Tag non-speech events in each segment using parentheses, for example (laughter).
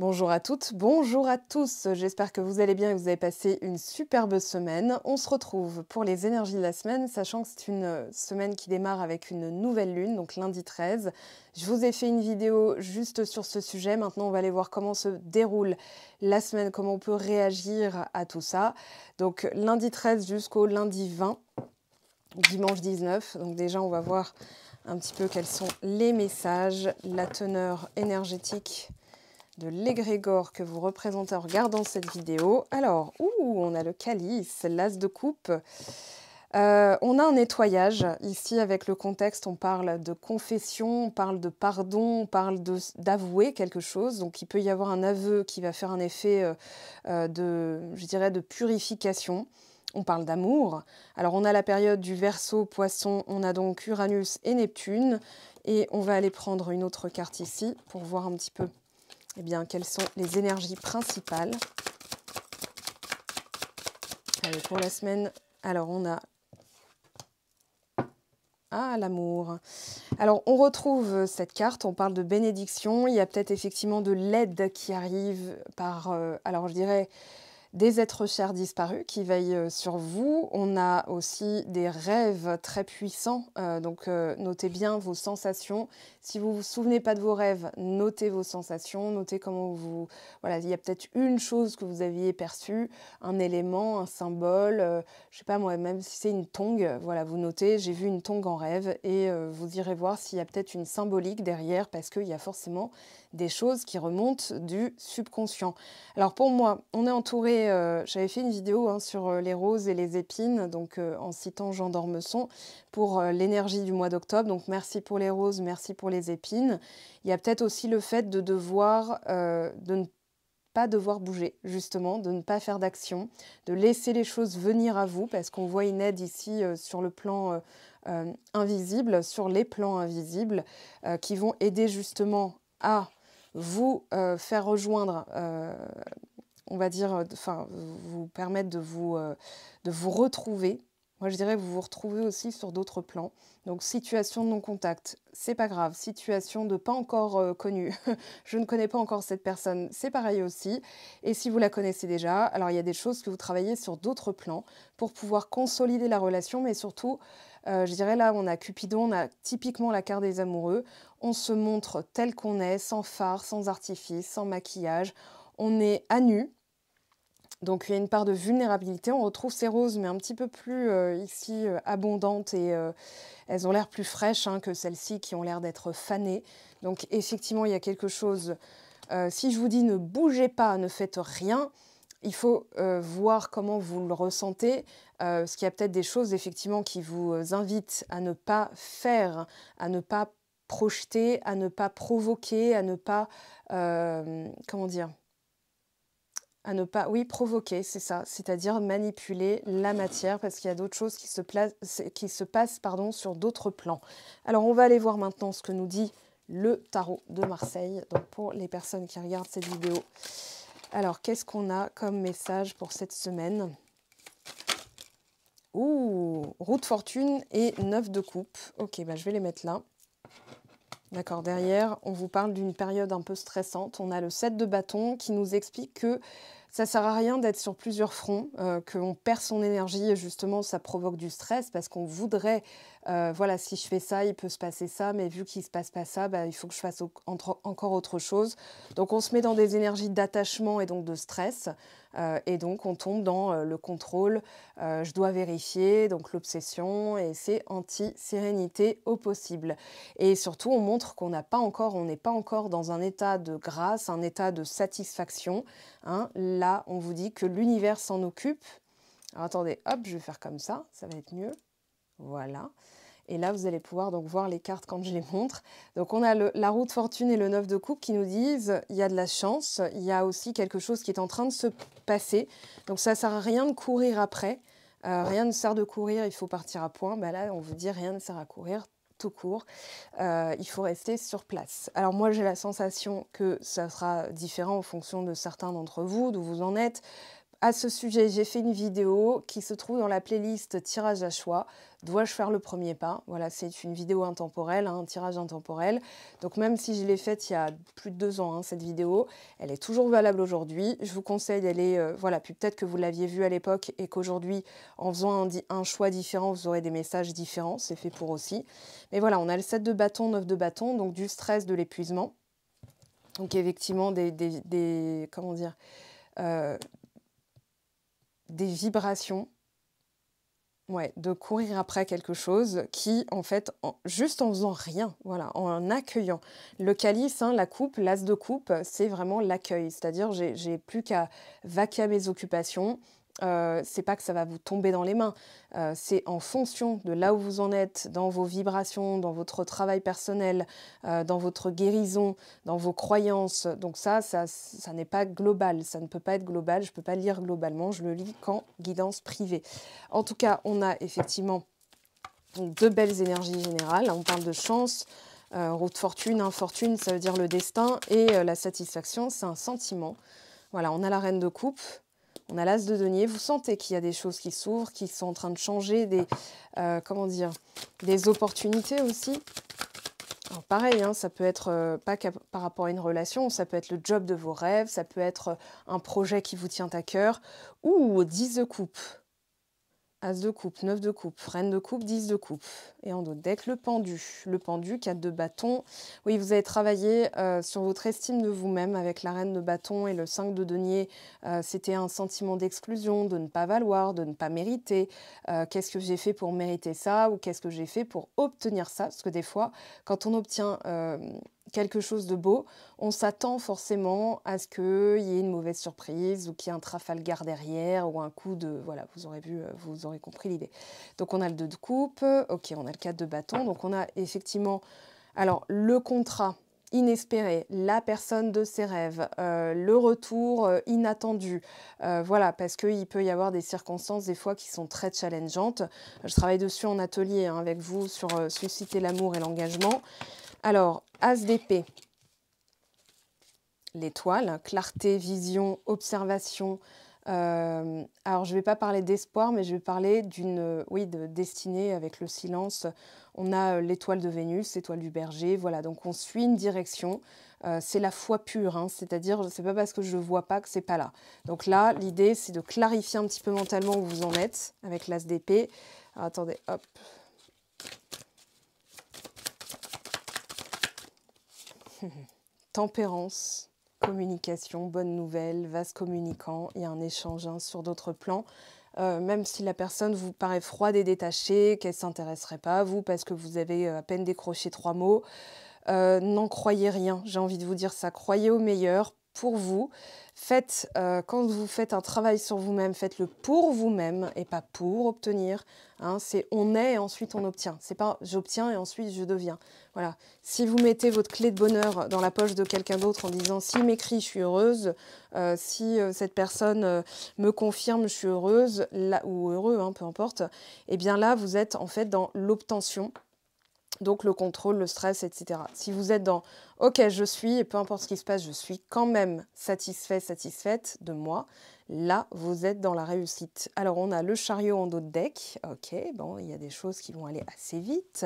Bonjour à toutes, bonjour à tous. J'espère que vous allez bien et que vous avez passé une superbe semaine. On se retrouve pour les énergies de la semaine, sachant que c'est une euh, semaine qui démarre avec une nouvelle lune, donc lundi 13. Je vous ai fait une vidéo juste sur ce sujet. Maintenant, on va aller voir comment se déroule la semaine, comment on peut réagir à tout ça. Donc lundi 13 jusqu'au lundi 20, dimanche 19. Donc déjà, on va voir un petit peu quels sont les messages, la teneur énergétique de l'égrégore que vous représentez en regardant cette vidéo. Alors, ouh, on a le calice, l'as de coupe. Euh, on a un nettoyage. Ici, avec le contexte, on parle de confession, on parle de pardon, on parle d'avouer quelque chose. Donc, il peut y avoir un aveu qui va faire un effet euh, euh, de, je dirais, de purification. On parle d'amour. Alors, on a la période du verso, poisson, on a donc Uranus et Neptune. Et on va aller prendre une autre carte ici pour voir un petit peu eh bien, quelles sont les énergies principales. pour la semaine, alors on a ah, l'amour. Alors, on retrouve cette carte, on parle de bénédiction, il y a peut-être effectivement de l'aide qui arrive par, euh, alors je dirais, des êtres chers disparus qui veillent euh, sur vous. On a aussi des rêves très puissants, euh, donc euh, notez bien vos sensations. Si vous vous souvenez pas de vos rêves, notez vos sensations, notez comment vous... Voilà, il y a peut-être une chose que vous aviez perçue, un élément, un symbole, je je sais pas moi, même si c'est une tongue, voilà, vous notez, j'ai vu une tongue en rêve et vous irez voir s'il y a peut-être une symbolique derrière parce qu'il y a forcément des choses qui remontent du subconscient. Alors pour moi, on est entouré, euh, j'avais fait une vidéo hein, sur euh, les roses et les épines, donc euh, en citant Jean d'Ormesson, pour l'énergie du mois d'octobre. Donc merci pour les roses, merci pour les épines. Il y a peut-être aussi le fait de devoir, de ne pas devoir bouger, justement, de ne pas faire d'action, de laisser les choses venir à vous, parce qu'on voit une aide ici sur le plan invisible, sur les plans invisibles, qui vont aider justement à vous euh, faire rejoindre, euh, on va dire, euh, enfin, vous permettre de vous, de vous retrouver moi, je dirais que vous vous retrouvez aussi sur d'autres plans. Donc, situation de non-contact, c'est pas grave. Situation de pas encore euh, connue, (laughs) je ne connais pas encore cette personne, c'est pareil aussi. Et si vous la connaissez déjà, alors il y a des choses que vous travaillez sur d'autres plans pour pouvoir consolider la relation, mais surtout, euh, je dirais là, on a Cupidon, on a typiquement la carte des amoureux. On se montre tel qu'on est, sans phare, sans artifice, sans maquillage. On est à nu, donc il y a une part de vulnérabilité. On retrouve ces roses, mais un petit peu plus euh, ici euh, abondantes et euh, elles ont l'air plus fraîches hein, que celles-ci qui ont l'air d'être fanées. Donc effectivement, il y a quelque chose. si je vous dis ne bougez pas, ne faites rien, il faut voir comment vous le ressentez, parce qu'il y a peut-être des choses effectivement qui vous invitent à ne pas faire, à ne pas projeter, à ne pas provoquer, à ne pas comment dire à ne pas, oui, provoquer, c'est ça, c'est-à-dire manipuler la matière parce qu'il y a d'autres choses qui se, qui se passent pardon, sur d'autres plans. Alors on va aller voir maintenant ce que nous dit le tarot de Marseille, donc pour les personnes qui regardent cette vidéo. Alors qu'est-ce qu'on a comme message pour cette semaine Ouh, route fortune et neuf de coupe. Ok, bah, je vais les mettre là. D'accord, derrière, on vous parle d'une période un peu stressante. On a le 7 de bâton qui nous explique que ça ne sert à rien d'être sur plusieurs fronts, euh, qu'on perd son énergie et justement ça provoque du stress parce qu'on voudrait, euh, voilà, si je fais ça, il peut se passer ça, mais vu qu'il ne se passe pas ça, bah, il faut que je fasse encore autre chose. Donc on se met dans des énergies d'attachement et donc de stress. Euh, et donc on tombe dans euh, le contrôle, euh, je dois vérifier, donc l'obsession, et c'est anti-sérénité au possible. Et surtout, on montre qu'on n'a pas encore, on n'est pas encore dans un état de grâce, un état de satisfaction. Hein. Là, on vous dit que l'univers s'en occupe. Alors, attendez, hop, je vais faire comme ça, ça va être mieux. Voilà. Et là, vous allez pouvoir donc voir les cartes quand je les montre. Donc on a la roue de fortune et le neuf de coupe qui nous disent il y a de la chance, il y a aussi quelque chose qui est en train de se passer. Donc ça ne sert à rien de courir après. Euh, rien ne sert de courir, il faut partir à point. Bah là, on vous dit rien ne sert à courir, tout court. Euh, il faut rester sur place. Alors moi j'ai la sensation que ça sera différent en fonction de certains d'entre vous, d'où vous en êtes, à ce sujet, j'ai fait une vidéo qui se trouve dans la playlist Tirage à choix. Dois-je faire le premier pas Voilà, c'est une vidéo intemporelle, hein, un tirage intemporel. Donc même si je l'ai faite il y a plus de deux ans, hein, cette vidéo, elle est toujours valable aujourd'hui. Je vous conseille d'aller, euh, voilà, puis peut-être que vous l'aviez vue à l'époque et qu'aujourd'hui, en faisant un, choix différent, vous aurez des messages différents. C'est fait pour aussi. Mais voilà, on a le 7 de bâton, 9 de bâton, donc du stress, de l'épuisement. Donc effectivement, des, comment dire euh, des vibrations ouais, de courir après quelque chose qui, en fait, juste en faisant rien, voilà, en accueillant. Le calice, hein, la coupe, l'as de coupe, c'est vraiment l'accueil. C'est-à-dire, j'ai plus qu'à vaquer à mes occupations, euh, c'est pas que ça va vous tomber dans les mains, euh, c'est en fonction de là où vous en êtes, dans vos vibrations, dans votre travail personnel, euh, dans votre guérison, dans vos croyances. Donc ça, ça, n'est pas global, ça ne peut pas être global, je ne peux pas le lire globalement, je le lis qu'en guidance privée. En tout cas, on a effectivement deux belles énergies générales, on parle de chance, route fortune, infortune, ça veut dire le destin, et la satisfaction, c'est un sentiment. Voilà, on a la reine de coupe, on a l'as de denier, vous sentez qu'il y a des choses qui s'ouvrent, qui sont en train de changer, des, euh, comment dire, des opportunités aussi. pareil, hein, ça peut être euh, pas par rapport à une relation, ça peut être le job de vos rêves, ça peut être euh, un projet qui vous tient à cœur, ou 10 de As de coupe, 9 de coupe, reine de coupe, 10 de coupe. Et en d'autres deck le pendu. Le pendu, 4 de bâton. Oui, vous avez travaillé euh, sur votre estime de vous-même avec la reine de bâton et le 5 de denier. Euh, c'était un sentiment d'exclusion, de ne pas valoir, de ne pas mériter. Euh, qu'est-ce que j'ai fait pour mériter ça ou qu'est-ce que j'ai fait pour obtenir ça Parce que des fois, quand on obtient quelque chose de beau, on s'attend forcément à ce qu'il y ait une mauvaise surprise ou qu'il y ait un Trafalgar derrière ou un coup de... Voilà, vous aurez vu, euh, vous aurez compris l'idée. Donc on a le 2 de coupe, ok, on a le 4 de bâton, donc on a effectivement... Alors le contrat inespéré, la personne de ses rêves, euh, le retour euh, inattendu. voilà, parce qu'il peut y avoir des circonstances des fois qui sont très challengeantes. Je travaille dessus en atelier hein, avec vous sur susciter l'amour et l'engagement. Alors, As L'étoile, clarté, vision, observation. Euh, alors je ne vais pas parler d'espoir, mais je vais parler d'une euh, oui, de destinée avec le silence. On a euh, l'étoile de Vénus, l'étoile du berger, voilà, donc on suit une direction. c'est la foi pure, hein, c'est-à-dire ce n'est pas parce que je ne vois pas que n'est pas là. Donc là, l'idée c'est de clarifier un petit peu mentalement où vous en êtes avec l'as d'épée. Attendez, hop, (laughs) Tempérance, communication, bonne nouvelle, vase communicant, il y a un échange hein, sur d'autres plans. Euh, même si la personne vous paraît froide et détachée, qu'elle ne s'intéresserait pas à vous parce que vous avez euh, à peine décroché trois mots, euh, n'en croyez rien, j'ai envie de vous dire ça. Croyez au meilleur pour vous. Faites, euh, quand vous faites un travail sur vous-même, faites-le pour vous-même et pas pour obtenir. Hein. c'est on est et ensuite on obtient. C'est pas j'obtiens et ensuite je deviens. Voilà. Si vous mettez votre clé de bonheur dans la poche de quelqu'un d'autre en disant s'il si m'écrit, je suis heureuse, euh, si euh, cette personne me confirme, je suis heureuse, ou heureux, hein, peu importe, eh bien là, vous êtes en fait dans l'obtention donc le contrôle, le stress, etc. Si vous êtes dans OK, je suis, et peu importe ce qui se passe, je suis quand même satisfait, satisfaite de moi, Là, vous êtes dans la réussite. Alors, on a le chariot en dos de deck. Ok, bon, il y a des choses qui vont aller assez vite.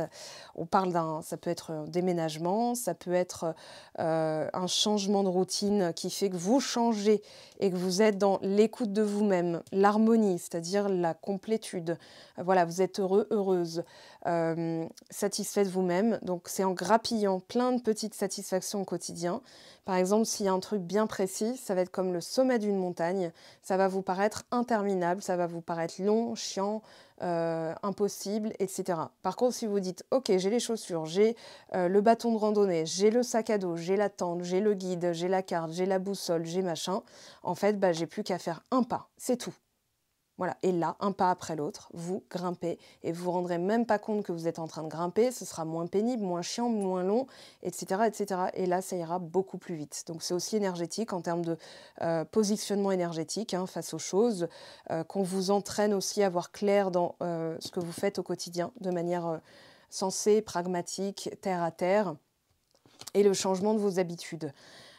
On parle d'un, ça peut être un déménagement, ça peut être euh, un changement de routine qui fait que vous changez et que vous êtes dans l'écoute de vous-même, l'harmonie, c'est-à-dire la complétude. Voilà, vous êtes heureux, heureuse, euh, satisfaite vous-même. Donc, c'est en grappillant plein de petites satisfactions au quotidien. Par exemple, s'il y a un truc bien précis, ça va être comme le sommet d'une montagne ça va vous paraître interminable, ça va vous paraître long, chiant, euh, impossible, etc. Par contre, si vous dites, ok, j'ai les chaussures, j'ai euh, le bâton de randonnée, j'ai le sac à dos, j'ai la tente, j'ai le guide, j'ai la carte, j'ai la boussole, j'ai machin, en fait, bah, j'ai plus qu'à faire un pas, c'est tout et là, un pas après l'autre, vous grimpez et vous vous rendrez même pas compte que vous êtes en train de grimper, ce sera moins pénible, moins chiant, moins long, etc. etc. Et là, ça ira beaucoup plus vite. Donc c'est aussi énergétique en termes de euh, positionnement énergétique hein, face aux choses, euh, qu'on vous entraîne aussi à voir clair dans euh, ce que vous faites au quotidien de manière sensée, pragmatique, terre à terre, et le changement de vos habitudes.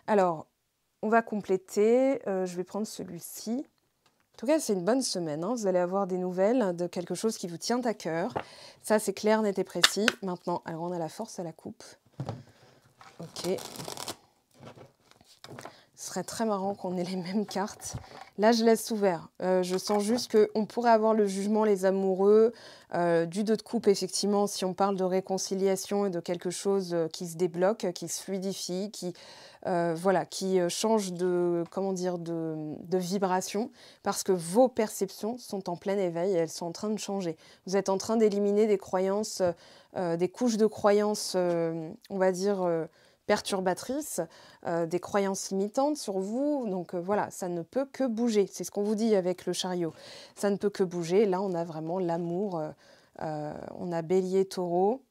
Alors, on va compléter, je vais prendre celui-ci. En tout cas, c'est une bonne semaine. Hein. Vous allez avoir des nouvelles de quelque chose qui vous tient à cœur. Ça, c'est clair, net et précis. Maintenant, on a la force à la coupe. Ok. Ce serait très marrant qu'on ait les mêmes cartes. Là, je laisse ouvert. Euh, je sens juste qu'on pourrait avoir le jugement, les amoureux, euh, du deux de coupe, effectivement, si on parle de réconciliation et de quelque chose euh, qui se débloque, qui se fluidifie, qui, voilà, qui change de, comment dire, de, de, vibration, parce que vos perceptions sont en plein éveil et elles sont en train de changer. Vous êtes en train d'éliminer des croyances, des couches de croyances, on va dire Perturbatrice, euh, des croyances limitantes sur vous. Donc euh, voilà, ça ne peut que bouger. C'est ce qu'on vous dit avec le chariot. Ça ne peut que bouger. Là, on a vraiment l'amour. Euh, on a bélier, taureau.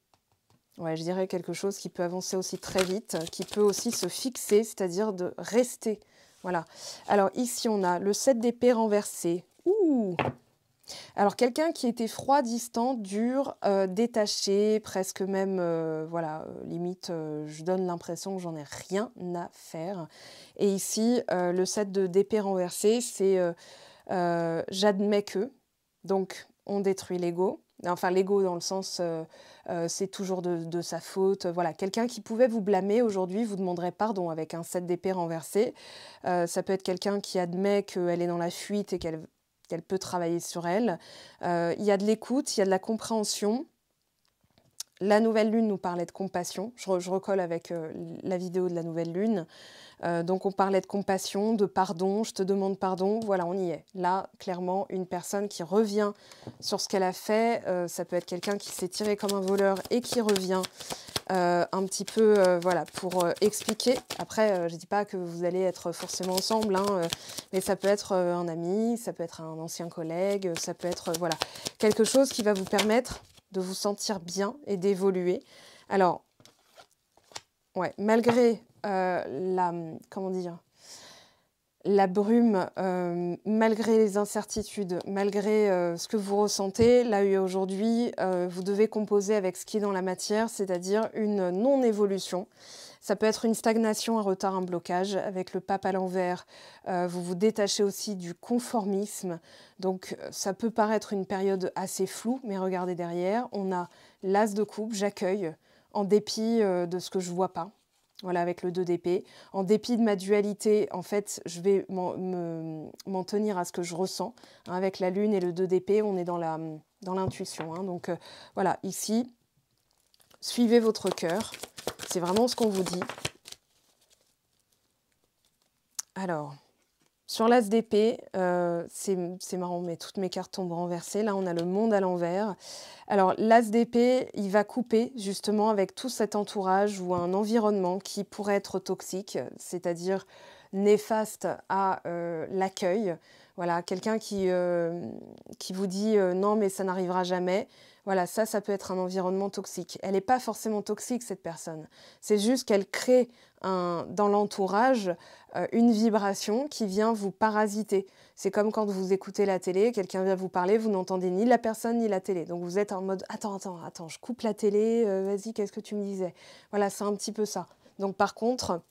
Ouais, je dirais quelque chose qui peut avancer aussi très vite, qui peut aussi se fixer, c'est-à-dire de rester. Voilà. Alors ici, on a le 7 d'épée renversé. Ouh alors quelqu'un qui était froid, distant, dur, euh, détaché, presque même, euh, voilà, euh, limite, je donne l'impression que j'en ai rien à faire. Et ici, le set de d'épée renversée, c'est j'admets que. Donc on détruit l'ego. Enfin l'ego dans le sens, c'est toujours de, de, sa faute. Voilà, quelqu'un qui pouvait vous blâmer aujourd'hui vous demanderait pardon avec un set d'épée renversée. ça peut être quelqu'un qui admet qu'elle est dans la fuite et qu'elle qu'elle peut travailler sur elle. Euh, il y a de l'écoute, il y a de la compréhension. La nouvelle lune nous parlait de compassion. Je, recolle avec euh, la vidéo de la nouvelle lune. Euh, donc on parlait de compassion, de pardon, je te demande pardon. Voilà, on y est. Là, clairement, une personne qui revient sur ce qu'elle a fait, ça peut être quelqu'un qui s'est tiré comme un voleur et qui revient euh, un petit peu euh, voilà, pour euh, expliquer. Après, je dis pas que vous allez être forcément ensemble, hein, mais ça peut être un ami, ça peut être un ancien collègue, ça peut être voilà, quelque chose qui va vous permettre de vous sentir bien et d'évoluer. Alors, ouais, malgré la, comment dire, la brume, euh, malgré les incertitudes, malgré euh, ce que vous ressentez, là aujourd'hui, euh, vous devez composer avec ce qui est dans la matière, c'est-à-dire une non-évolution. Ça peut être une stagnation, un retard, un blocage. Avec le pape à l'envers, vous vous détachez aussi du conformisme. Donc ça peut paraître une période assez floue, mais regardez derrière, on a l'as de coupe, j'accueille, en dépit de ce que je ne vois pas. Voilà, avec le 2 DP. En dépit de ma dualité, en fait, je vais m'en tenir à ce que je ressens. Hein, avec la lune et le 2 DP, on est dans l'intuition. Dans hein. donc euh, voilà, ici, suivez votre cœur. C'est vraiment ce qu'on vous dit. Alors, sur l'ASDP, euh, c'est marrant, mais toutes mes cartes tombent renversées. Là, on a le monde à l'envers. Alors, l'ASDP, il va couper justement avec tout cet entourage ou un environnement qui pourrait être toxique, c'est-à-dire néfaste à euh, l'accueil. Voilà, quelqu'un qui, euh, qui vous dit non, mais ça n'arrivera jamais. Voilà, ça, ça peut être un environnement toxique. Elle n'est pas forcément toxique, cette personne. C'est juste qu'elle crée dans l'entourage euh, une vibration qui vient vous parasiter. C'est comme quand vous écoutez la télé, quelqu'un vient vous parler, vous n'entendez ni la personne ni la télé. Donc vous êtes en mode, attends, attends, attends, je coupe la télé, euh, vas-y, qu'est-ce que tu me disais Voilà, c'est un petit peu ça. Donc par contre,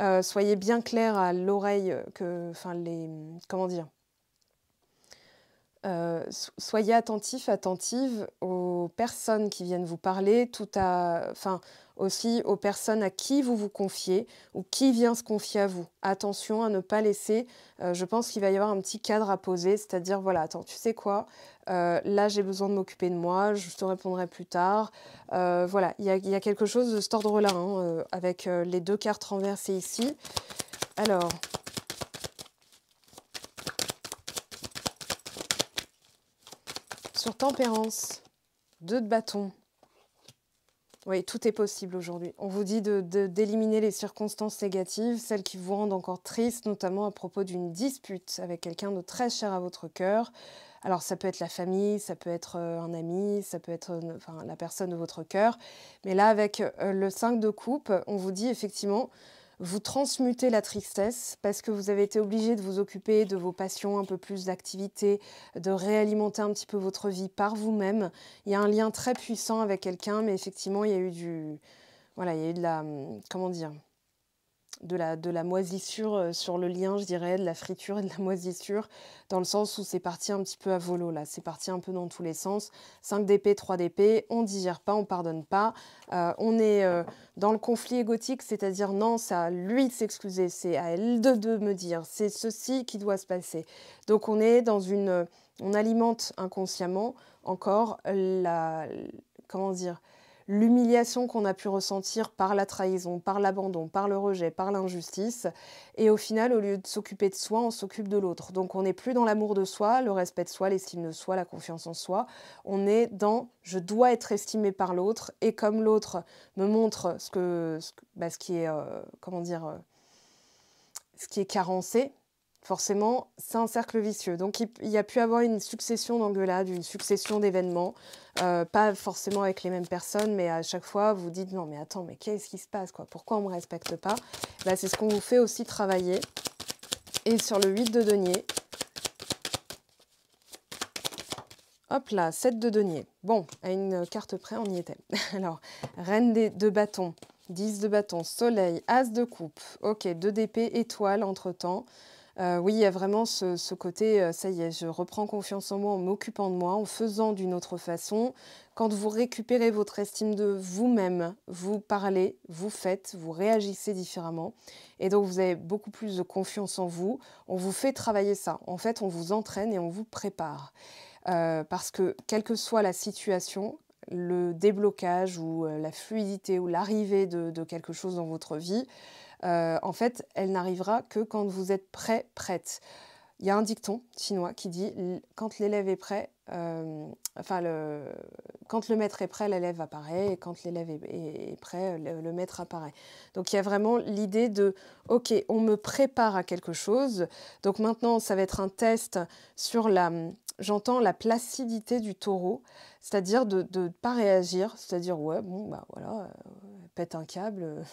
euh, soyez bien clair à l'oreille que, enfin les, comment dire, euh, soyez attentif, attentive aux personnes qui viennent vous parler, tout à, enfin, aussi aux personnes à qui vous vous confiez ou qui vient se confier à vous. Attention à ne pas laisser, euh, je pense qu'il va y avoir un petit cadre à poser, c'est-à-dire, voilà, attends, tu sais quoi, euh, là j'ai besoin de m'occuper de moi, je te répondrai plus tard. voilà, il y, a quelque chose de cet ordre-là, hein, avec les deux cartes renversées ici. Alors, sur tempérance, deux de bâton. Oui, tout est possible aujourd'hui. On vous dit d'éliminer de, d'éliminer les circonstances négatives, celles qui vous rendent encore triste, notamment à propos d'une dispute avec quelqu'un de très cher à votre cœur. Alors ça peut être la famille, ça peut être euh, un ami, ça peut être euh, enfin, la personne de votre cœur. Mais là, avec euh, le 5 de coupe, on vous dit effectivement, vous transmutez la tristesse parce que vous avez été obligé de vous occuper de vos passions, un peu plus d'activité, de réalimenter un petit peu votre vie par vous-même. Il y a un lien très puissant avec quelqu'un, mais effectivement, il y a eu du... Voilà, il y a eu de la... Hum, comment dire de la, de la moisissure euh, sur le lien, je dirais, de la friture et de la (laughs) moisissure, dans le sens où c'est parti un petit peu à volo, là, c'est parti un peu dans tous les sens. 5 d'épée, 3 d'épée, on digère pas, on pardonne pas. Euh, on est euh, dans le conflit égotique, c'est-à-dire non, c'est à lui de s'excuser, c'est à elle de, de me dire, c'est ceci qui doit se passer. Donc on est dans une... On alimente inconsciemment encore la... Comment dire l'humiliation qu'on a pu ressentir par la trahison, par l'abandon, par le rejet, par l'injustice. Et au final, au lieu de s'occuper de soi, on s'occupe de l'autre. Donc on n'est plus dans l'amour de soi, le respect de soi, l'estime de soi, la confiance en soi. On est dans je dois être estimé par l'autre et comme l'autre me montre ce que, ce, bah, qui est euh, comment dire euh, ce qui est carencé, forcément, c'est un cercle vicieux. Donc, il y a pu avoir une succession d'engueulades, une succession d'événements, euh, pas forcément avec les mêmes personnes, mais à chaque fois, vous dites non, mais attends, mais qu'est-ce qui se passe, quoi Pourquoi on ne me respecte pas bah, c'est ce qu'on vous fait aussi travailler. Et sur le 8 de denier, hop là, 7 de denier. Bon, à une carte près, on y était. (laughs) Alors, reine des, de bâton, 10 de bâton, soleil, as de coupe. Ok, 2 d'épée, étoile entre-temps. Euh, oui, il y a vraiment ce, côté, euh, ça y est, je reprends confiance en moi en m'occupant de moi, en faisant d'une autre façon. Quand vous récupérez votre estime de vous-même, vous parlez, vous faites, vous réagissez différemment. Et donc vous avez beaucoup plus de confiance en vous. On vous fait travailler ça. En fait, on vous entraîne et on vous prépare. Euh, parce que quelle que soit la situation, le déblocage ou la fluidité ou l'arrivée de quelque chose dans votre vie, euh, en fait, elle n'arrivera que quand vous êtes prêt, prête. Il y a un dicton chinois qui dit quand l'élève est prêt, euh, enfin le, quand le maître est prêt, l'élève apparaît, et quand l'élève est, prêt, le, maître apparaît. Donc il y a vraiment l'idée de ok, on me prépare à quelque chose. Donc maintenant, ça va être un test sur la, j'entends la placidité du taureau, c'est-à-dire de ne pas réagir, c'est-à-dire ouais bon bah voilà, euh, pète un câble.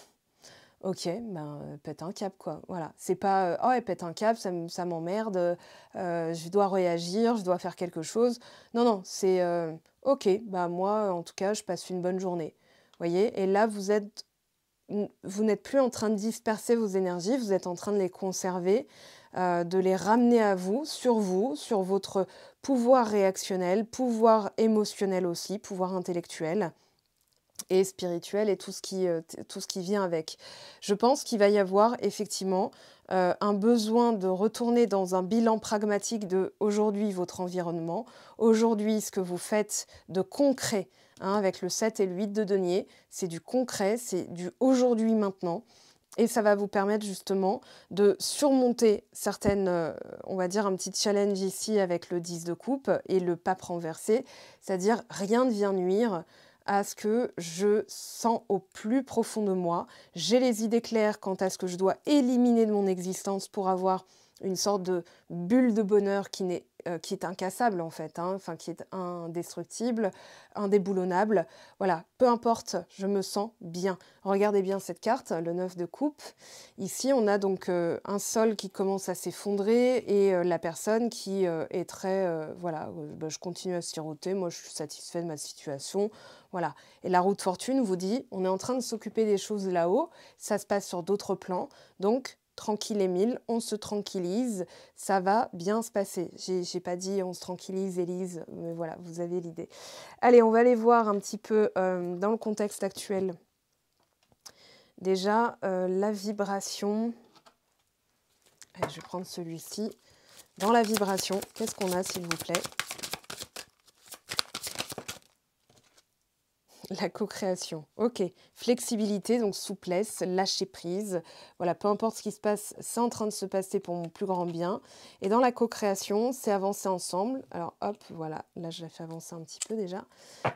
Ok, ben euh, pète un cap quoi. Voilà, c'est pas euh, oh elle pète un cap, ça, m'emmerde, euh, je dois réagir, je dois faire quelque chose. Non non, c'est ok, bah, moi en tout cas je passe une bonne journée. Voyez, et là vous êtes vous n'êtes plus en train de disperser vos énergies, vous êtes en train de les conserver, de les ramener à vous, sur vous, sur votre pouvoir réactionnel, pouvoir émotionnel aussi, pouvoir intellectuel et spirituel et tout ce qui, euh, tout ce qui vient avec. Je pense qu'il va y avoir effectivement euh, un besoin de retourner dans un bilan pragmatique de aujourd'hui votre environnement, aujourd'hui ce que vous faites de concret, hein, avec le 7 et le 8 de denier, c'est du concret, c'est du aujourd'hui maintenant. Et ça va vous permettre justement de surmonter certaines, euh, on va dire un petit challenge ici avec le 10 de coupe et le pape renversé, c'est-à-dire rien ne vient nuire à ce que je sens au plus profond de moi. J'ai les idées claires quant à ce que je dois éliminer de mon existence pour avoir une sorte de bulle de bonheur qui, est, euh, est incassable en fait, hein, qui est indestructible, indéboulonnable. Voilà, peu importe, je me sens bien. Regardez bien cette carte, le 9 de coupe. Ici, on a donc euh, un sol qui commence à s'effondrer et euh, la personne qui est très, voilà, bah, je continue à siroter, moi je suis satisfait de ma situation, voilà. Et la roue de fortune vous dit, on est en train de s'occuper des choses là-haut, ça se passe sur d'autres plans, donc tranquille Émile, on se tranquillise, ça va bien se passer. J'ai pas dit on se tranquillise Élise, mais voilà, vous avez l'idée. Allez, on va aller voir un petit peu euh, dans le contexte actuel. Déjà, euh, la vibration. Allez, je vais prendre celui-ci. Dans la vibration, qu'est-ce qu'on a s'il vous plaît la co-création. Ok, flexibilité, donc souplesse, lâcher prise. Voilà, peu importe ce qui se passe, c'est en train de se passer pour mon plus grand bien. Et dans la co-création, c'est avancer ensemble. Alors hop, voilà, là je l'ai fait avancer un petit peu déjà.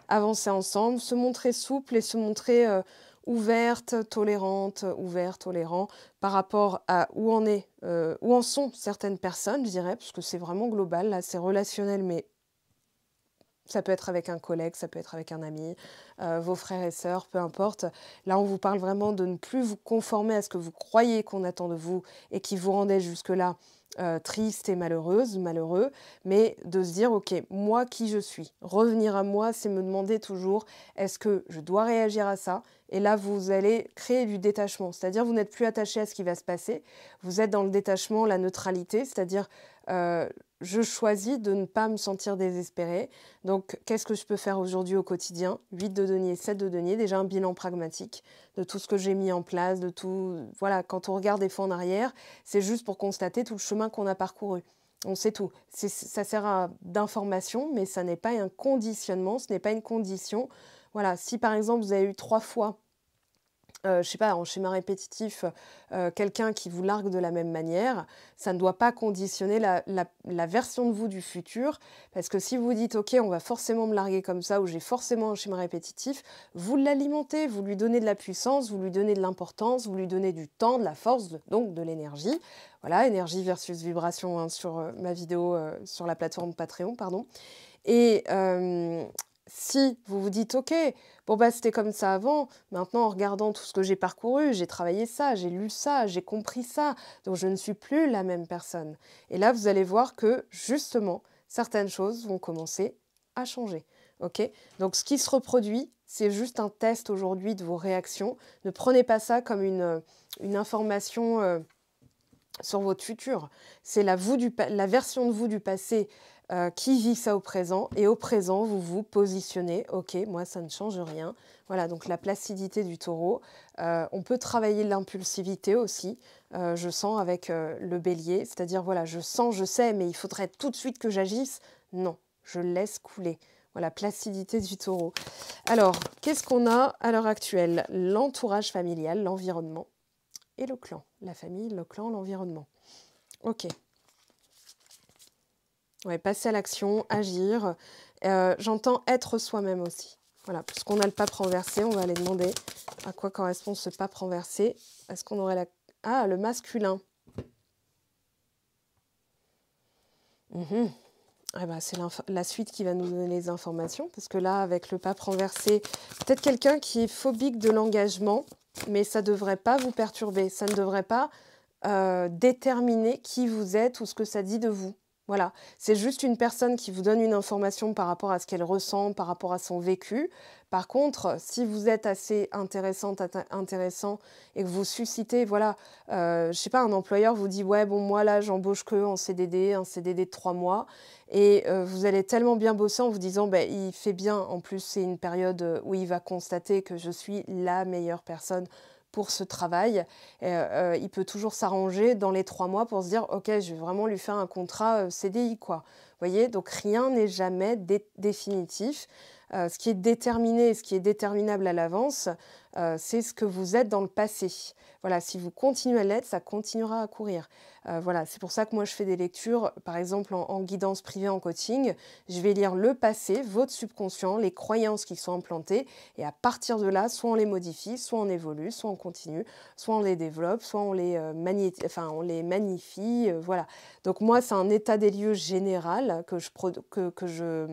Avancer ensemble, se montrer souple et se montrer euh, ouverte, tolérante, ouvert, tolérant par rapport à où en est, euh, où en sont certaines personnes, je dirais, puisque c'est vraiment global. Là, c'est relationnel, mais ça peut être avec un collègue, ça peut être avec un ami, euh, vos frères et sœurs, peu importe. Là, on vous parle vraiment de ne plus vous conformer à ce que vous croyez qu'on attend de vous et qui vous rendait jusque-là euh, triste et malheureuse, malheureux, mais de se dire, ok, moi qui je suis, revenir à moi, c'est me demander toujours, est-ce que je dois réagir à ça Et là, vous allez créer du détachement, c'est-à-dire vous n'êtes plus attaché à ce qui va se passer, vous êtes dans le détachement, la neutralité, c'est-à-dire euh, je choisis de ne pas me sentir désespérée. Donc, qu'est-ce que je peux faire aujourd'hui au quotidien 8 de deniers, 7 de deniers, déjà un bilan pragmatique de tout ce que j'ai mis en place, de tout. Voilà, quand on regarde des fois en arrière, c'est juste pour constater tout le chemin qu'on a parcouru. On sait tout. Ça sert à d'information, mais ça n'est pas un conditionnement, ce n'est pas une condition. Voilà, si par exemple vous avez eu trois fois euh, je ne sais pas, en schéma répétitif, euh, quelqu'un qui vous largue de la même manière, ça ne doit pas conditionner la, version de vous du futur, parce que si vous dites, ok, on va forcément me larguer comme ça, ou j'ai forcément un schéma répétitif, vous l'alimentez, vous lui donnez de la puissance, vous lui donnez de l'importance, vous lui donnez du temps, de la force, donc de l'énergie. Voilà, énergie versus vibration hein, sur euh, ma vidéo sur la plateforme Patreon, pardon. Et, si vous vous dites ok, bon bah c'était comme ça avant, maintenant en regardant tout ce que j'ai parcouru, j'ai travaillé ça, j'ai lu ça, j'ai compris ça, donc je ne suis plus la même personne. Et là vous allez voir que justement certaines choses vont commencer à changer. Ok Donc ce qui se reproduit, c'est juste un test aujourd'hui de vos réactions. Ne prenez pas ça comme une, euh, une information euh, sur votre futur. C'est la, la version de vous du passé euh, qui vit ça au présent, et au présent, vous vous positionnez, ok, moi ça ne change rien. Voilà, donc la placidité du taureau. Euh, on peut travailler l'impulsivité aussi, euh, je sens avec le bélier, c'est-à-dire voilà, je sens, je sais, mais il faudrait tout de suite que j'agisse. Non, je laisse couler. Voilà, placidité du taureau. Alors, qu'est-ce qu'on a à l'heure actuelle L'entourage familial, l'environnement et le clan. La famille, le clan, l'environnement. Ok. Oui, passer à l'action, agir. Euh, j'entends être soi-même aussi. Voilà, puisqu'on a le pape renversé, on va aller demander à quoi correspond ce pape renversé. Est-ce qu'on aurait la... Ah, le masculin. Mhm. Eh ben, c'est la suite qui va nous donner les informations, parce que là, avec le pape renversé, peut-être quelqu'un qui est phobique de l'engagement, mais ça ne devrait pas vous perturber, ça ne devrait pas euh, déterminer qui vous êtes ou ce que ça dit de vous. Voilà, c'est juste une personne qui vous donne une information par rapport à ce qu'elle ressent, par rapport à son vécu. Par contre, si vous êtes assez intéressant et que vous suscitez, voilà, euh, je sais pas, un employeur vous dit ouais bon moi là j'embauche que en CDD, un CDD de trois mois, et euh, vous allez tellement bien bosser en vous disant ben il fait bien. En plus c'est une période euh, où il va constater que je suis la meilleure personne pour ce travail. Euh, il peut toujours s'arranger dans les trois mois pour se dire ok, je vais vraiment lui faire un contrat euh, CDI quoi. Vous voyez, donc rien n'est jamais définitif. Euh, ce qui est déterminé, et ce qui est déterminable à l'avance, euh, c'est ce que vous êtes dans le passé. Voilà, si vous continuez à l'être, ça continuera à courir. Euh, voilà, c'est pour ça que moi je fais des lectures, par exemple en, guidance privée, en coaching. Je vais lire le passé, votre subconscient, les croyances qui sont implantées, et à partir de là, soit on les modifie, soit on évolue, soit on continue, soit on les développe, soit on les, magnifie. voilà. Donc moi, c'est un état des lieux général que je, que, que je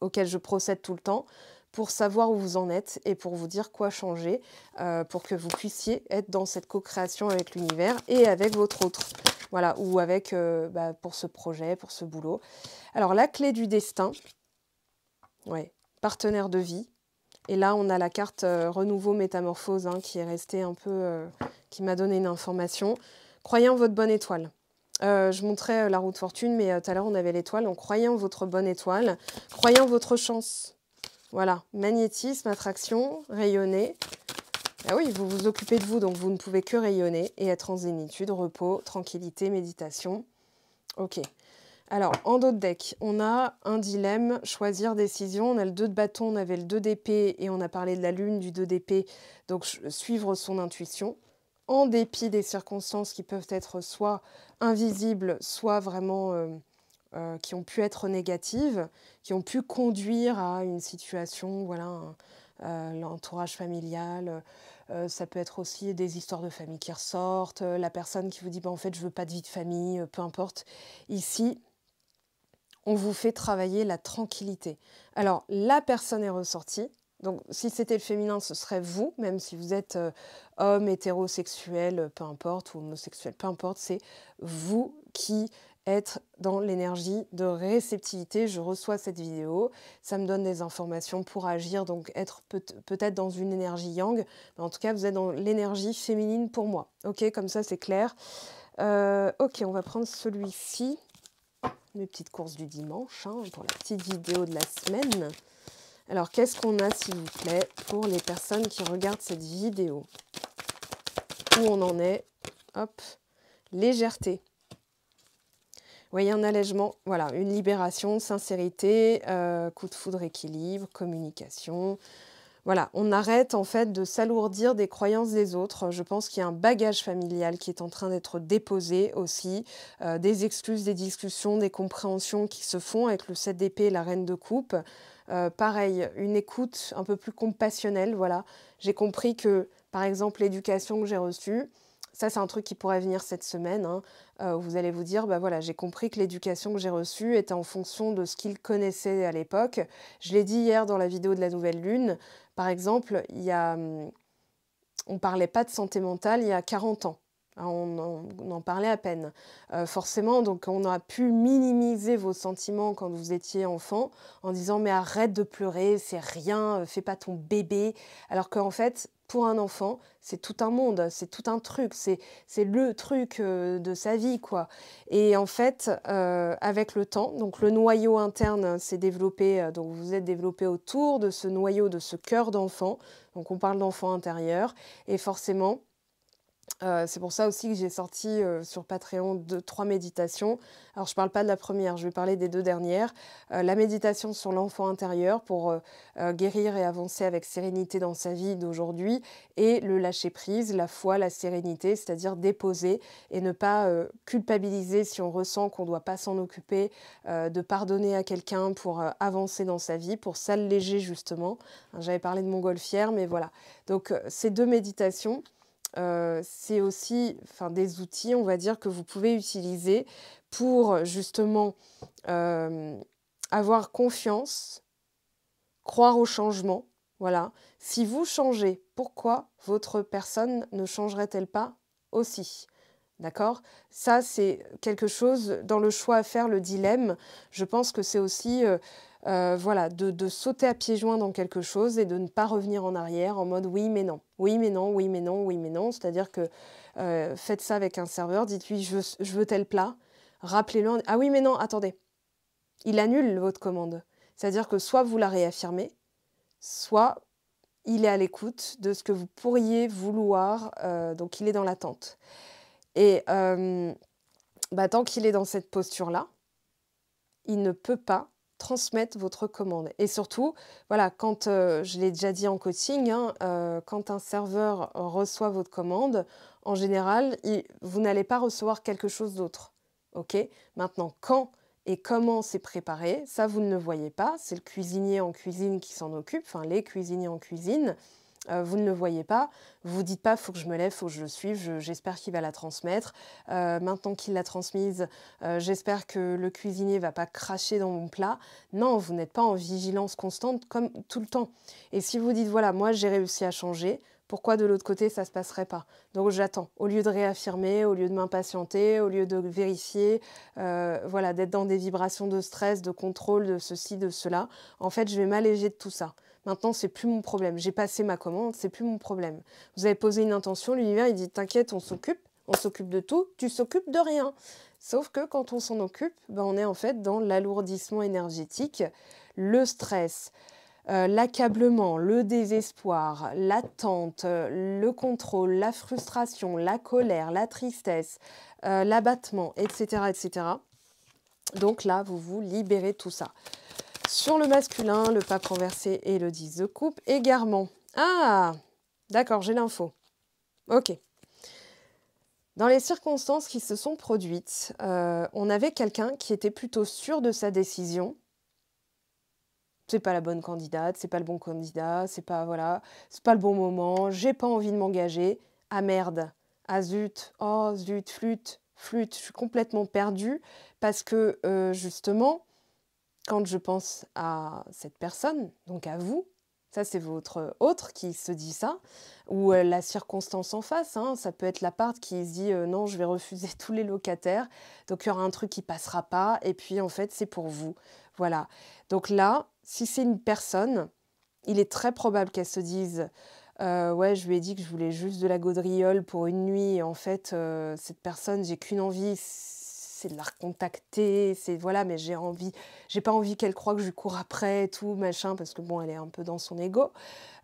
auquel je procède tout le temps pour savoir où vous en êtes et pour vous dire quoi changer euh, pour que vous puissiez être dans cette co-création avec l'univers et avec votre autre. Voilà, ou avec euh, bah, pour ce projet, pour ce boulot. Alors la clé du destin, ouais, partenaire de vie. Et là, on a la carte euh, renouveau métamorphose hein, qui est restée un peu, qui m'a donné une information. Croyez en votre bonne étoile. Euh, je montrais euh, la roue de fortune, mais euh, tout à l'heure on avait l'étoile. Donc croyant votre bonne étoile, croyant votre chance. Voilà, magnétisme, attraction, rayonner. Ah oui, vous vous occupez de vous, donc vous ne pouvez que rayonner et être en zénitude, repos, tranquillité, méditation. Ok. Alors, en dos de deck, on a un dilemme, choisir, décision. On a le 2 de bâton, on avait le 2 d'épée et on a parlé de la lune, du 2 d'épée. Donc, suivre son intuition en dépit des circonstances qui peuvent être soit invisibles, soit vraiment euh, euh, qui ont pu être négatives, qui ont pu conduire à une situation, voilà, euh, l'entourage familial. ça peut être aussi des histoires de famille qui ressortent, la personne qui vous dit bah, en fait je veux pas de vie de famille, peu importe. Ici, on vous fait travailler la tranquillité. Alors la personne est ressortie, donc si c'était le féminin, ce serait vous, même si vous êtes euh, homme, hétérosexuel, euh, peu importe, ou homosexuel, peu importe, c'est vous qui êtes dans l'énergie de réceptivité. Je reçois cette vidéo, ça me donne des informations pour agir, donc être peut-être dans une énergie yang, mais en tout cas vous êtes dans l'énergie féminine pour moi. Ok, comme ça c'est clair. Euh, ok, on va prendre celui-ci, mes petites courses du dimanche, hein, pour la petite vidéo de la semaine. Alors, qu'est-ce qu'on a, s'il vous plaît, pour les personnes qui regardent cette vidéo Où on en est Hop, légèreté. voyez, un allègement, voilà, une libération, sincérité, euh, coup de foudre, équilibre, communication. Voilà, on arrête en fait de s'alourdir des croyances des autres. Je pense qu'il y a un bagage familial qui est en train d'être déposé aussi, euh, des excuses, des discussions, des compréhensions qui se font avec le 7 d'épée et la reine de coupe. Euh, pareil, une écoute un peu plus compassionnelle, voilà. J'ai compris que, par exemple, l'éducation que j'ai reçue, ça c'est un truc qui pourrait venir cette semaine, hein, euh, vous allez vous dire, bah voilà, j'ai compris que l'éducation que j'ai reçue était en fonction de ce qu'il connaissait à l'époque. Je l'ai dit hier dans la vidéo de la nouvelle lune, par exemple, il y a, hum, on parlait pas de santé mentale il y a 40 ans. Hein, on en, parlait à peine. Euh, forcément, donc on a pu minimiser vos sentiments quand vous étiez enfant en disant mais arrête de pleurer, c'est rien, euh, fais pas ton bébé. Alors qu'en fait, pour un enfant, c'est tout un monde, c'est tout un truc, c'est le truc euh, de sa vie quoi. Et en fait, avec le temps, donc le noyau interne s'est développé, donc vous êtes développé autour de ce noyau, de ce cœur d'enfant. Donc on parle d'enfant intérieur et forcément euh, c'est pour ça aussi que j'ai sorti euh, sur Patreon deux, trois méditations. Alors je ne parle pas de la première, je vais parler des deux dernières. Euh, la méditation sur l'enfant intérieur pour guérir et avancer avec sérénité dans sa vie d'aujourd'hui et le lâcher prise, la foi, la sérénité, c'est-à-dire déposer et ne pas culpabiliser si on ressent qu'on ne doit pas s'en occuper, de pardonner à quelqu'un pour avancer dans sa vie, pour s'alléger justement. Hein, j'avais parlé de mon montgolfière, mais voilà. Donc ces deux méditations. Euh, c'est aussi enfin, des outils, on va dire, que vous pouvez utiliser pour justement euh, avoir confiance, croire au changement. Voilà. Si vous changez, pourquoi votre personne ne changerait-elle pas aussi D'accord Ça, c'est quelque chose dans le choix à faire, le dilemme. Je pense que c'est aussi euh, euh, voilà, de, sauter à pieds joints dans quelque chose et de ne pas revenir en arrière en mode oui mais non, oui mais non, oui mais non, oui mais non. C'est-à-dire que euh, faites ça avec un serveur, dites-lui je, veux tel plat, rappelez-le, en... ah oui mais non, attendez, il annule votre commande. C'est-à-dire que soit vous la réaffirmez, soit il est à l'écoute de ce que vous pourriez vouloir, euh, donc il est dans l'attente. Et bah, tant qu'il est dans cette posture-là, il ne peut pas transmettre votre commande. Et surtout, voilà, quand euh, je l'ai déjà dit en coaching, hein, euh, quand un serveur reçoit votre commande, en général, vous n'allez pas recevoir quelque chose d'autre. Ok Maintenant, quand et comment c'est préparé, ça vous ne le voyez pas. C'est le cuisinier en cuisine qui s'en occupe, enfin les cuisiniers en cuisine. Euh, vous ne le voyez pas, vous dites pas faut que je me lève, faut que je le suive, j'espère qu'il va la transmettre. Euh, maintenant qu'il l'a transmise, euh, j'espère que le cuisinier va pas cracher dans mon plat. Non, vous n'êtes pas en vigilance constante comme tout le temps. Et si vous dites voilà, moi j'ai réussi à changer, pourquoi de l'autre côté ça se passerait pas Donc j'attends. Au lieu de réaffirmer, au lieu de m'impatienter, au lieu de vérifier, voilà, d'être dans des vibrations de stress, de contrôle, de ceci, de cela, en fait je vais m'alléger de tout ça. Maintenant, c'est plus mon problème. J'ai passé ma commande, c'est plus mon problème. Vous avez posé une intention, l'univers il dit t'inquiète, on s'occupe, on s'occupe de tout, tu s'occupes de rien. Sauf que quand on s'en occupe, ben, on est en fait dans l'alourdissement énergétique, le stress, euh, l'accablement, le désespoir, l'attente, euh, le contrôle, la frustration, la colère, la tristesse, euh, l'abattement, etc., etc. Donc là, vous vous libérez tout ça. Sur le masculin, le pas renversé et le 10 de coupe. Égarement. Ah D'accord, j'ai l'info. Ok. Dans les circonstances qui se sont produites, euh, on avait quelqu'un qui était plutôt sûr de sa décision. C'est pas la bonne candidate, c'est pas le bon candidat, c'est pas voilà, c'est pas le bon moment, j'ai pas envie de m'engager. Ah merde, ah zut, oh zut, flûte, flûte, je suis complètement perdue parce que euh, justement, quand je pense à cette personne, donc à vous, ça, c'est votre autre qui se dit ça, ou euh, la circonstance en face. Hein, ça peut être l'appart qui se dit euh, non, je vais refuser (laughs) tous les locataires. Donc il y aura un truc qui passera pas. Et puis en fait, c'est pour vous. Voilà. Donc là, si c'est une personne, il est très probable qu'elle se dise euh, ouais, je lui ai dit que je voulais juste de la gaudriole pour une nuit. Et en fait, cette personne, j'ai qu'une envie, c'est de la recontacter, c'est voilà, mais j'ai envie, j'ai pas envie qu'elle croie que je cours après tout, machin, parce que bon, elle est un peu dans son ego.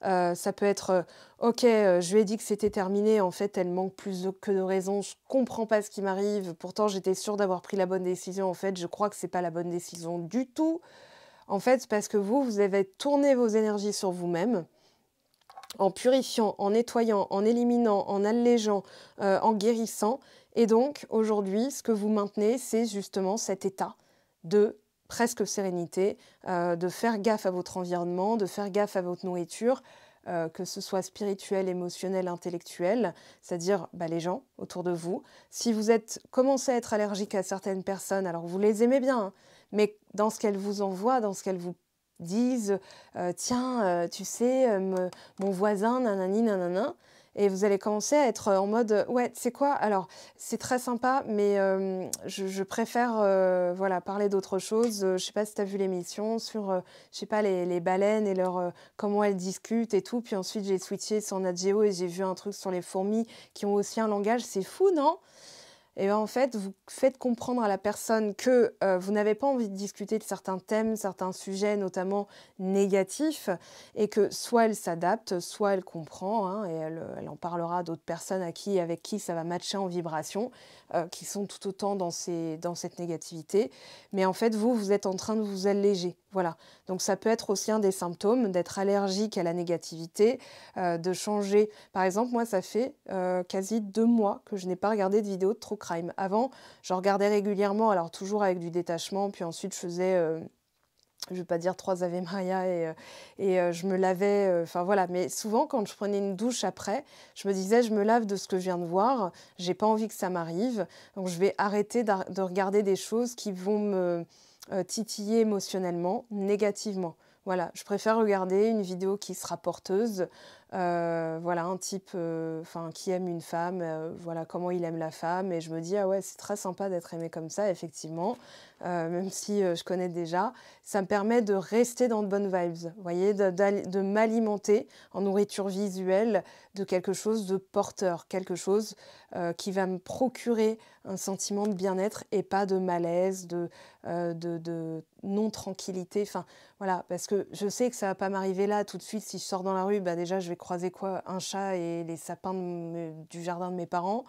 Euh, ça peut être, euh, ok, euh, je lui ai dit que c'était terminé, en fait, elle manque plus que de raison, je comprends pas ce qui m'arrive, pourtant j'étais sûre d'avoir pris la bonne décision, en fait, je crois que c'est pas la bonne décision du tout. En fait, parce que vous, vous avez tourné vos énergies sur vous-même en purifiant, en nettoyant, en éliminant, en allégeant, en guérissant, et donc, aujourd'hui, ce que vous maintenez, c'est justement cet état de presque sérénité, euh, de faire gaffe à votre environnement, de faire gaffe à votre nourriture, euh, que ce soit spirituel, émotionnel, intellectuel, c'est-à-dire bah, les gens autour de vous. Si vous êtes, commencez à être allergique à certaines personnes, alors vous les aimez bien, hein, mais dans ce qu'elles vous envoient, dans ce qu'elles vous disent, euh, tiens, tu sais, mon voisin, nanani, nanana, et vous allez commencer à être euh, en mode euh, ouais c'est quoi alors c'est très sympa mais euh, je, préfère voilà parler d'autre chose je sais pas si tu as vu l'émission sur je sais pas les, les baleines et leur comment elles discutent et tout puis ensuite j'ai switché sur Nat et j'ai vu un truc sur les fourmis qui ont aussi un langage c'est fou non et eh ben, en fait, vous faites comprendre à la personne que euh, vous n'avez pas envie de discuter de certains thèmes, certains sujets, notamment négatifs, et que soit elle s'adapte, soit elle comprend, hein, et elle, elle, en parlera d'autres personnes à qui, avec qui ça va matcher en vibration, euh, qui sont tout autant dans, ces, dans cette négativité. Mais en fait, vous, vous êtes en train de vous alléger. Voilà. Donc ça peut être aussi un des symptômes d'être allergique à la négativité, euh, de changer. Par exemple, moi, ça fait quasi deux mois que je n'ai pas regardé de vidéo trop avant. je regardais régulièrement, alors toujours avec du détachement, puis ensuite je faisais, euh, je ne vais pas dire trois Ave Maria et, euh, euh, je me lavais, enfin voilà, mais souvent quand je prenais une douche après, je me disais je me lave de ce que je viens de voir, j'ai pas envie que ça m'arrive, donc je vais arrêter de regarder des choses qui vont me titiller émotionnellement, négativement. Voilà, je préfère regarder une vidéo qui sera porteuse, euh, voilà un type euh, enfin qui aime une femme euh, voilà comment il aime la femme et je me dis ah ouais c'est très sympa d'être aimé comme ça effectivement même si je connais déjà ça me permet de rester dans de bonnes vibes vous voyez de, m'alimenter en nourriture visuelle de quelque chose de porteur quelque chose qui va me procurer un sentiment de bien-être et pas de malaise de de, de non tranquillité enfin voilà parce que je sais que ça va pas m'arriver là tout de suite si je sors dans la rue bah déjà je vais Croiser quoi Un chat et les sapins du jardin de mes parents.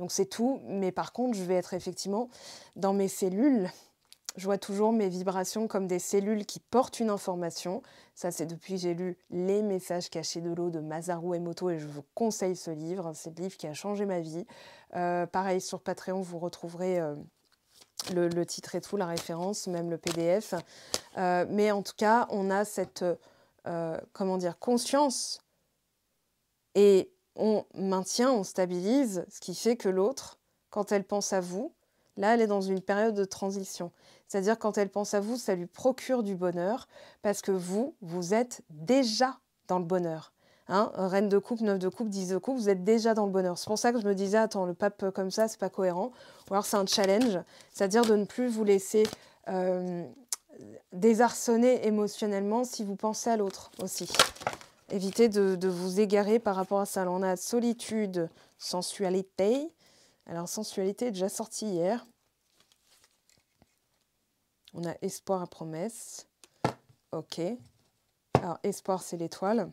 Donc c'est tout. Mais par contre, je vais être effectivement dans mes cellules. Je vois toujours mes vibrations comme des cellules qui portent une information. Ça, c'est depuis que j'ai lu Les messages cachés de l'eau de Masaru Emoto et je vous conseille ce livre. C'est le livre qui a changé ma vie. Euh, pareil, sur Patreon, vous retrouverez euh, le, titre et tout, la référence, même le PDF. Euh, mais en tout cas, on a cette comment dire, conscience et on maintient, on stabilise, ce qui fait que l'autre, quand elle pense à vous, là, elle est dans une période de transition. C'est-à-dire quand elle pense à vous, ça lui procure du bonheur parce que vous, vous êtes déjà dans le bonheur. Hein. Reine de coupe, neuf de coupe, dix de coupe, vous êtes déjà dans le bonheur. C'est pour ça que je me disais, attends, le pape comme ça, c'est pas cohérent. Ou alors c'est un challenge, c'est-à-dire de ne plus vous laisser euh, désarçonner émotionnellement si vous pensez à l'autre aussi. Évitez de, vous égarer par rapport à ça. on a solitude, sensualité. Alors sensualité est déjà sortie hier. On a espoir à promesse. Ok. Alors espoir c'est l'étoile.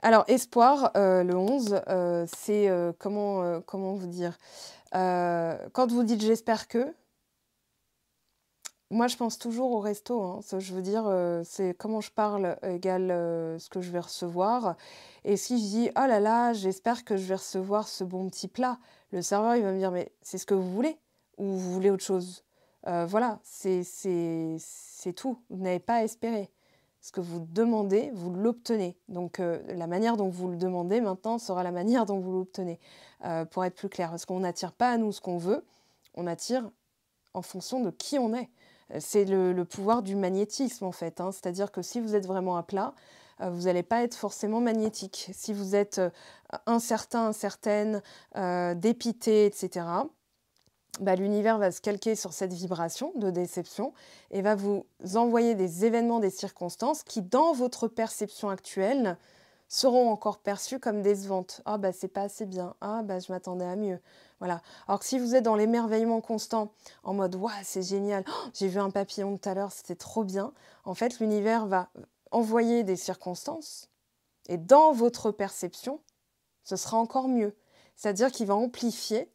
Alors espoir, euh, le 11, euh, c'est euh, comment, comment vous dire Quand vous dites j'espère que, moi, je pense toujours au resto. Hein. je veux dire, euh, c'est comment je parle égale euh, ce que je vais recevoir. Et si je dis, oh là là, j'espère que je vais recevoir ce bon petit plat, le serveur, il va me dire, mais c'est ce que vous voulez ou vous voulez autre chose euh, Voilà, c'est tout. Vous n'avez pas à espérer. Ce que vous demandez, vous l'obtenez. Donc la manière dont vous le demandez maintenant sera la manière dont vous l'obtenez, pour être plus clair. Parce qu'on n'attire pas à nous ce qu'on veut, on attire en fonction de qui on est. Euh, c'est le, pouvoir du magnétisme en fait. Hein. C'est-à-dire que si vous êtes vraiment à plat, euh, vous n'allez pas être forcément magnétique. Si vous êtes euh, incertain, incertaine, dépité, etc., bah, l'univers va se calquer sur cette vibration de déception et va vous envoyer des événements, des circonstances qui, dans votre perception actuelle, seront encore perçus comme décevantes. Ah bah c'est pas assez bien. Ah bah je m'attendais à mieux. Voilà. Alors que si vous êtes dans l'émerveillement constant, en mode waouh, c'est génial, oh, j'ai vu un papillon tout à l'heure, c'était trop bien, en fait, l'univers va envoyer des circonstances et dans votre perception, ce sera encore mieux. C'est-à-dire qu'il va amplifier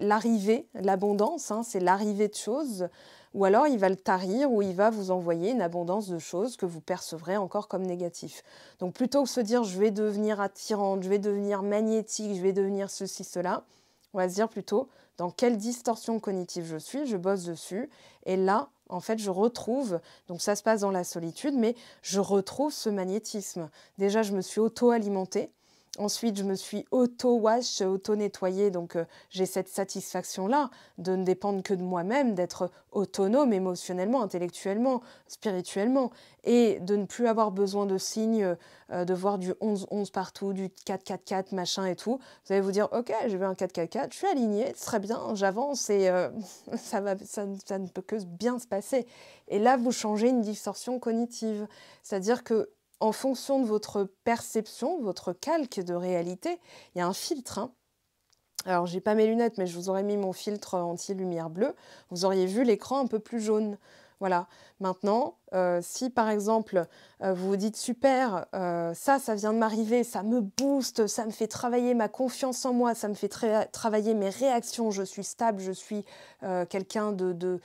l'arrivée, l'abondance, hein, c'est l'arrivée de choses, ou alors il va le tarir ou il va vous envoyer une abondance de choses que vous percevrez encore comme négatif. Donc plutôt que de se dire je vais devenir attirante, je vais devenir magnétique, je vais devenir ceci, cela, on va se dire plutôt dans quelle distorsion cognitive je suis, je bosse dessus, et là, en fait, je retrouve, donc ça se passe dans la solitude, mais je retrouve ce magnétisme. Déjà, je me suis auto-alimentée, Ensuite, je me suis auto-wash, auto-nettoyée, donc euh, j'ai cette satisfaction-là de ne dépendre que de moi-même, d'être autonome émotionnellement, intellectuellement, spirituellement, et de ne plus avoir besoin de signes, euh, de voir du 11-11 partout, du 4-4-4, machin et tout. Vous allez vous dire, ok, j'ai vu un 4-4-4, je suis alignée, serait bien, j'avance et euh, (laughs) ça ne peut que bien se passer. Et là, vous changez une distorsion cognitive, c'est-à-dire que en fonction de votre perception, votre calque de réalité, il y a un filtre. Alors, hein. Alors, j'ai pas mes lunettes, mais je vous aurais mis mon filtre anti-lumière bleue. Vous auriez vu l'écran un peu plus jaune. Voilà. Maintenant, euh, si par exemple euh, vous vous dites super, euh, ça, ça vient de m'arriver, ça me booste, ça me fait travailler ma confiance en moi, ça me fait travailler mes réactions, je suis stable, je suis quelqu'un de,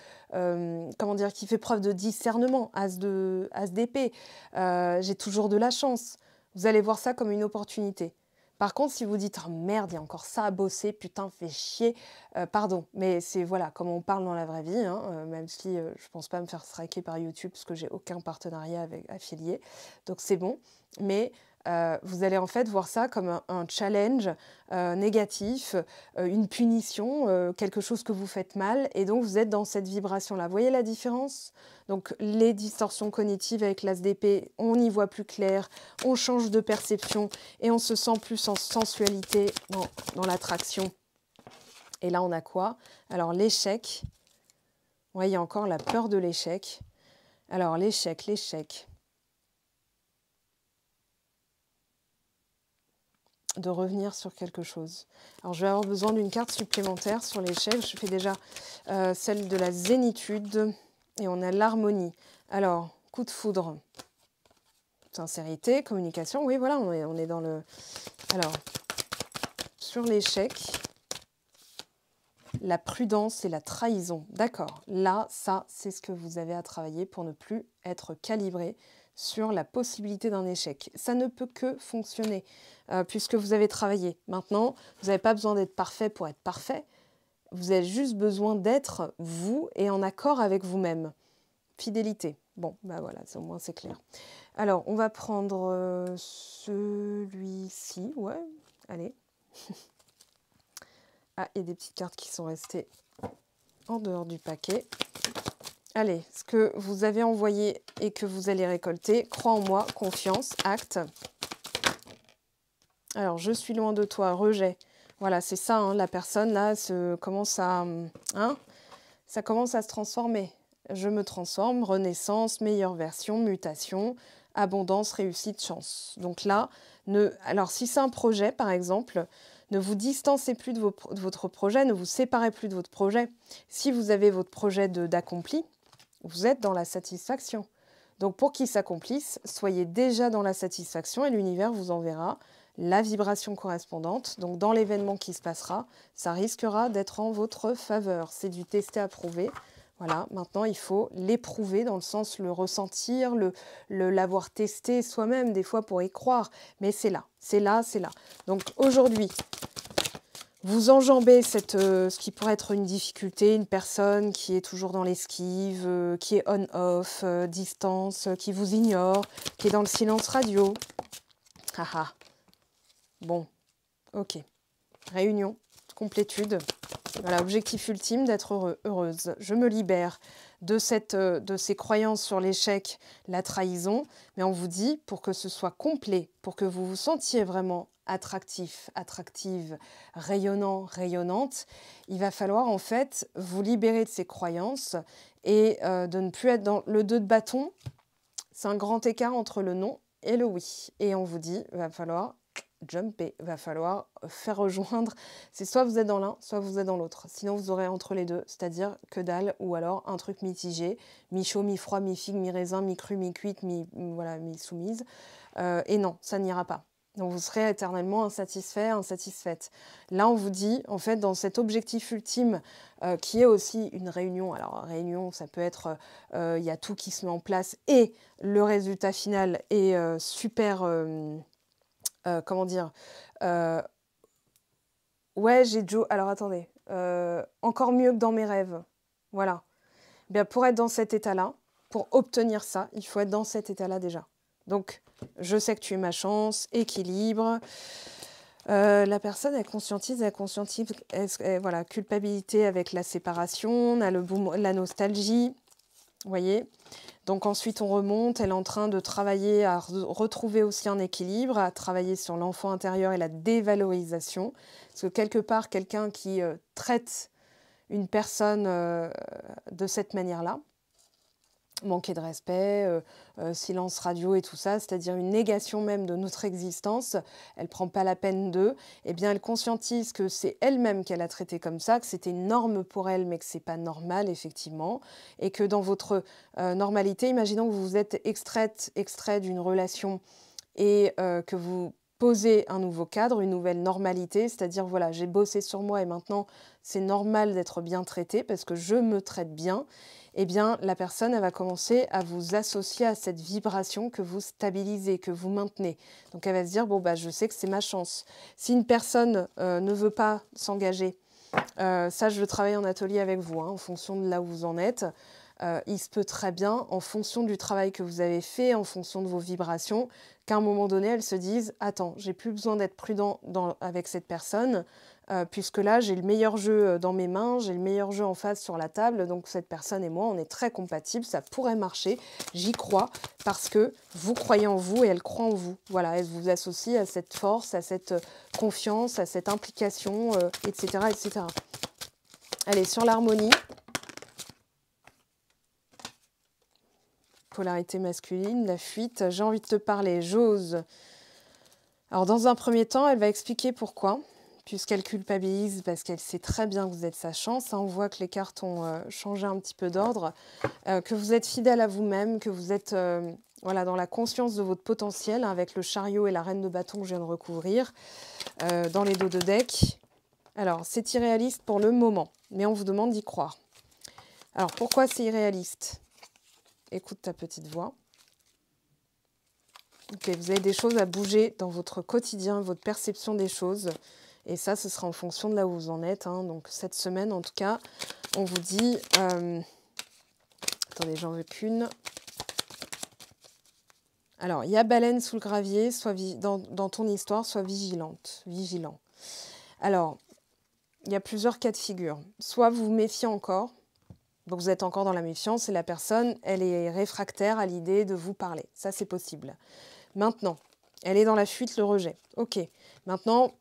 comment dire, qui fait preuve de discernement, as d'épée, j'ai toujours de la chance. Vous allez voir ça comme une opportunité. Par contre, si vous dites oh, merde, il y a encore ça à bosser, putain, fais chier, euh, pardon, mais c'est voilà, comme on parle dans la vraie vie, hein, euh, même si euh, je pense pas me faire striker par YouTube parce que j'ai aucun partenariat avec affilié, donc c'est bon, mais euh, vous allez en fait voir ça comme un, challenge euh, négatif, euh, une punition, quelque chose que vous faites mal, et donc vous êtes dans cette vibration-là. voyez la différence Donc les distorsions cognitives avec l'ASDP, on y voit plus clair, on change de perception, et on se sent plus en sensualité dans, dans l'attraction. Et là, on a quoi Alors l'échec, vous voyez encore la peur de l'échec. Alors l'échec, l'échec, de revenir sur quelque chose. Alors je vais avoir besoin d'une carte supplémentaire sur l'échec. Je fais déjà euh, celle de la zénitude et on a l'harmonie. Alors, coup de foudre, sincérité, communication. Oui, voilà, on est, on est dans le... Alors, sur l'échec, la prudence et la trahison. D'accord, là, ça, c'est ce que vous avez à travailler pour ne plus être calibré sur la possibilité d'un échec. Ça ne peut que fonctionner. Euh, puisque vous avez travaillé. Maintenant, vous n'avez pas besoin d'être parfait pour être parfait. Vous avez juste besoin d'être vous et en accord avec vous-même. Fidélité. Bon, ben voilà, au moins c'est clair. Alors, on va prendre euh, celui-ci. Ouais, allez. (laughs) ah, il y a des petites cartes qui sont restées en dehors du paquet. Allez, ce que vous avez envoyé et que vous allez récolter, crois en moi, confiance, acte. Alors, je suis loin de toi, rejet. Voilà, c'est ça, hein, la personne là commence à. Hein, ça commence à se transformer. Je me transforme, renaissance, meilleure version, mutation, abondance, réussite, chance. Donc là, ne, alors si c'est un projet par exemple, ne vous distancez plus de, de, votre projet, ne vous séparez plus de votre projet. Si vous avez votre projet d'accompli, vous êtes dans la satisfaction. Donc pour qu'il s'accomplisse, soyez déjà dans la satisfaction et l'univers vous enverra la vibration correspondante. Donc dans l'événement qui se passera, ça risquera d'être en votre faveur. C'est du testé prouver. Voilà, maintenant il faut l'éprouver dans le sens le ressentir, le l'avoir testé soi-même des fois pour y croire, mais c'est là, c'est là, c'est là. Donc aujourd'hui, vous enjambez cette, euh, ce qui pourrait être une difficulté, une personne qui est toujours dans l'esquive, euh, qui est on-off, euh, distance, qui vous ignore, qui est dans le silence radio. Bon, ok. Réunion, complétude. Voilà, objectif ultime d'être heureuse. Je me libère de, cette, euh, de ces croyances sur l'échec, la trahison, mais on vous dit pour que ce soit complet, pour que vous vous sentiez vraiment attractif, attractive, rayonnant, rayonnante, il va falloir en fait vous libérer de ces croyances et euh, de ne plus être dans le 2 de bâton. C'est un grand écart entre le non et le oui. Et on vous dit, il va falloir jumpé, va falloir faire rejoindre. C'est soit vous êtes dans l'un, soit vous êtes dans l'autre. Sinon, vous aurez entre les deux, c'est-à-dire que dalle ou alors un truc mitigé, mi-chaud, mi-froid, mi-figue, mi-raisin, mi-cru, mi-cuite, mi voilà, mi-soumise. Euh, et non, ça n'ira pas. Donc vous serez éternellement insatisfait, insatisfaite. Là, on vous dit, en fait, dans cet objectif ultime, euh, qui est aussi une réunion, alors réunion, ça peut être, euh, il y a tout qui se met en place et le résultat final est super euh, comment dire euh, Ouais, j'ai Joe. Alors attendez, euh, encore mieux que dans mes rêves. Voilà. Bien, pour être dans cet état-là, pour obtenir ça, il faut être dans cet état-là déjà. Donc, je sais que tu es ma chance, équilibre. la personne, est conscientise, elle conscientise, voilà, culpabilité avec la séparation, on a le la nostalgie, voyez. Donc ensuite, on remonte, elle est en train de travailler à retrouver aussi un équilibre, à travailler sur l'enfant intérieur et la dévalorisation. Parce que quelque part, quelqu'un qui euh, traite une personne euh, de cette manière-là, manquer de respect, euh, euh, silence radio et tout ça, c'est-à-dire une négation même de notre existence, elle prend pas la peine d'eux, eh bien elle conscientise que c'est elle-même qu'elle a traité comme ça, que c'était une norme pour elle, mais que c'est pas normal effectivement, et que dans votre euh, normalité, imaginons que vous êtes extraite, extrait d'une relation et que vous posez un nouveau cadre, une nouvelle normalité, c'est-à-dire voilà, j'ai bossé sur moi et maintenant c'est normal d'être bien traité parce que je me traite bien eh bien, la personne elle va commencer à vous associer à cette vibration que vous stabilisez, que vous maintenez. Donc, elle va se dire bon bah je sais que c'est ma chance. Si une personne euh, ne veut pas s'engager, euh, ça je le travaille en atelier avec vous, hein, en fonction de là où vous en êtes. Euh, il se peut très bien, en fonction du travail que vous avez fait, en fonction de vos vibrations, qu'à un moment donné, elles se disent Attends, j'ai plus besoin d'être prudent avec cette personne, euh, puisque là, j'ai le meilleur jeu euh, dans mes mains, j'ai le meilleur jeu en face sur la table, donc cette personne et moi, on est très compatibles, ça pourrait marcher, j'y crois, parce que vous croyez en vous et elle croit en vous. Voilà, elle vous associe à cette force, à cette euh, confiance, à cette implication, etc., etc. Allez, sur l'harmonie. Polarité masculine, la fuite, j'ai envie de te parler, j'ose. Alors dans un premier temps, elle va expliquer pourquoi puisqu'elle culpabilise parce qu'elle sait très bien que vous êtes sa chance. Hein, on voit que les cartes ont euh, changé un petit peu d'ordre, euh, que vous êtes fidèle à vous-même, que vous êtes euh, voilà, dans la conscience de votre potentiel hein, avec le chariot et la reine de bâton que je viens de recouvrir dans les dos de deck. Alors, c'est irréaliste pour le moment, mais on vous demande d'y croire. Alors, pourquoi c'est irréaliste Écoute ta petite voix. Ok, vous avez des choses à bouger dans votre quotidien, votre perception des choses. Et ça, ce sera en fonction de là où vous en êtes. Hein. Donc cette semaine, en tout cas, on vous dit... Euh, attendez, j'en veux qu'une. Alors, il y a baleine sous le gravier, soit dans, dans, ton histoire, sois vigilante, vigilant. Alors, il y a plusieurs cas de figure. Soit vous vous méfiez encore, donc vous êtes encore dans la méfiance et la personne, elle est réfractaire à l'idée de vous parler. Ça, c'est possible. Maintenant, elle est dans la fuite, le rejet. Ok. Maintenant,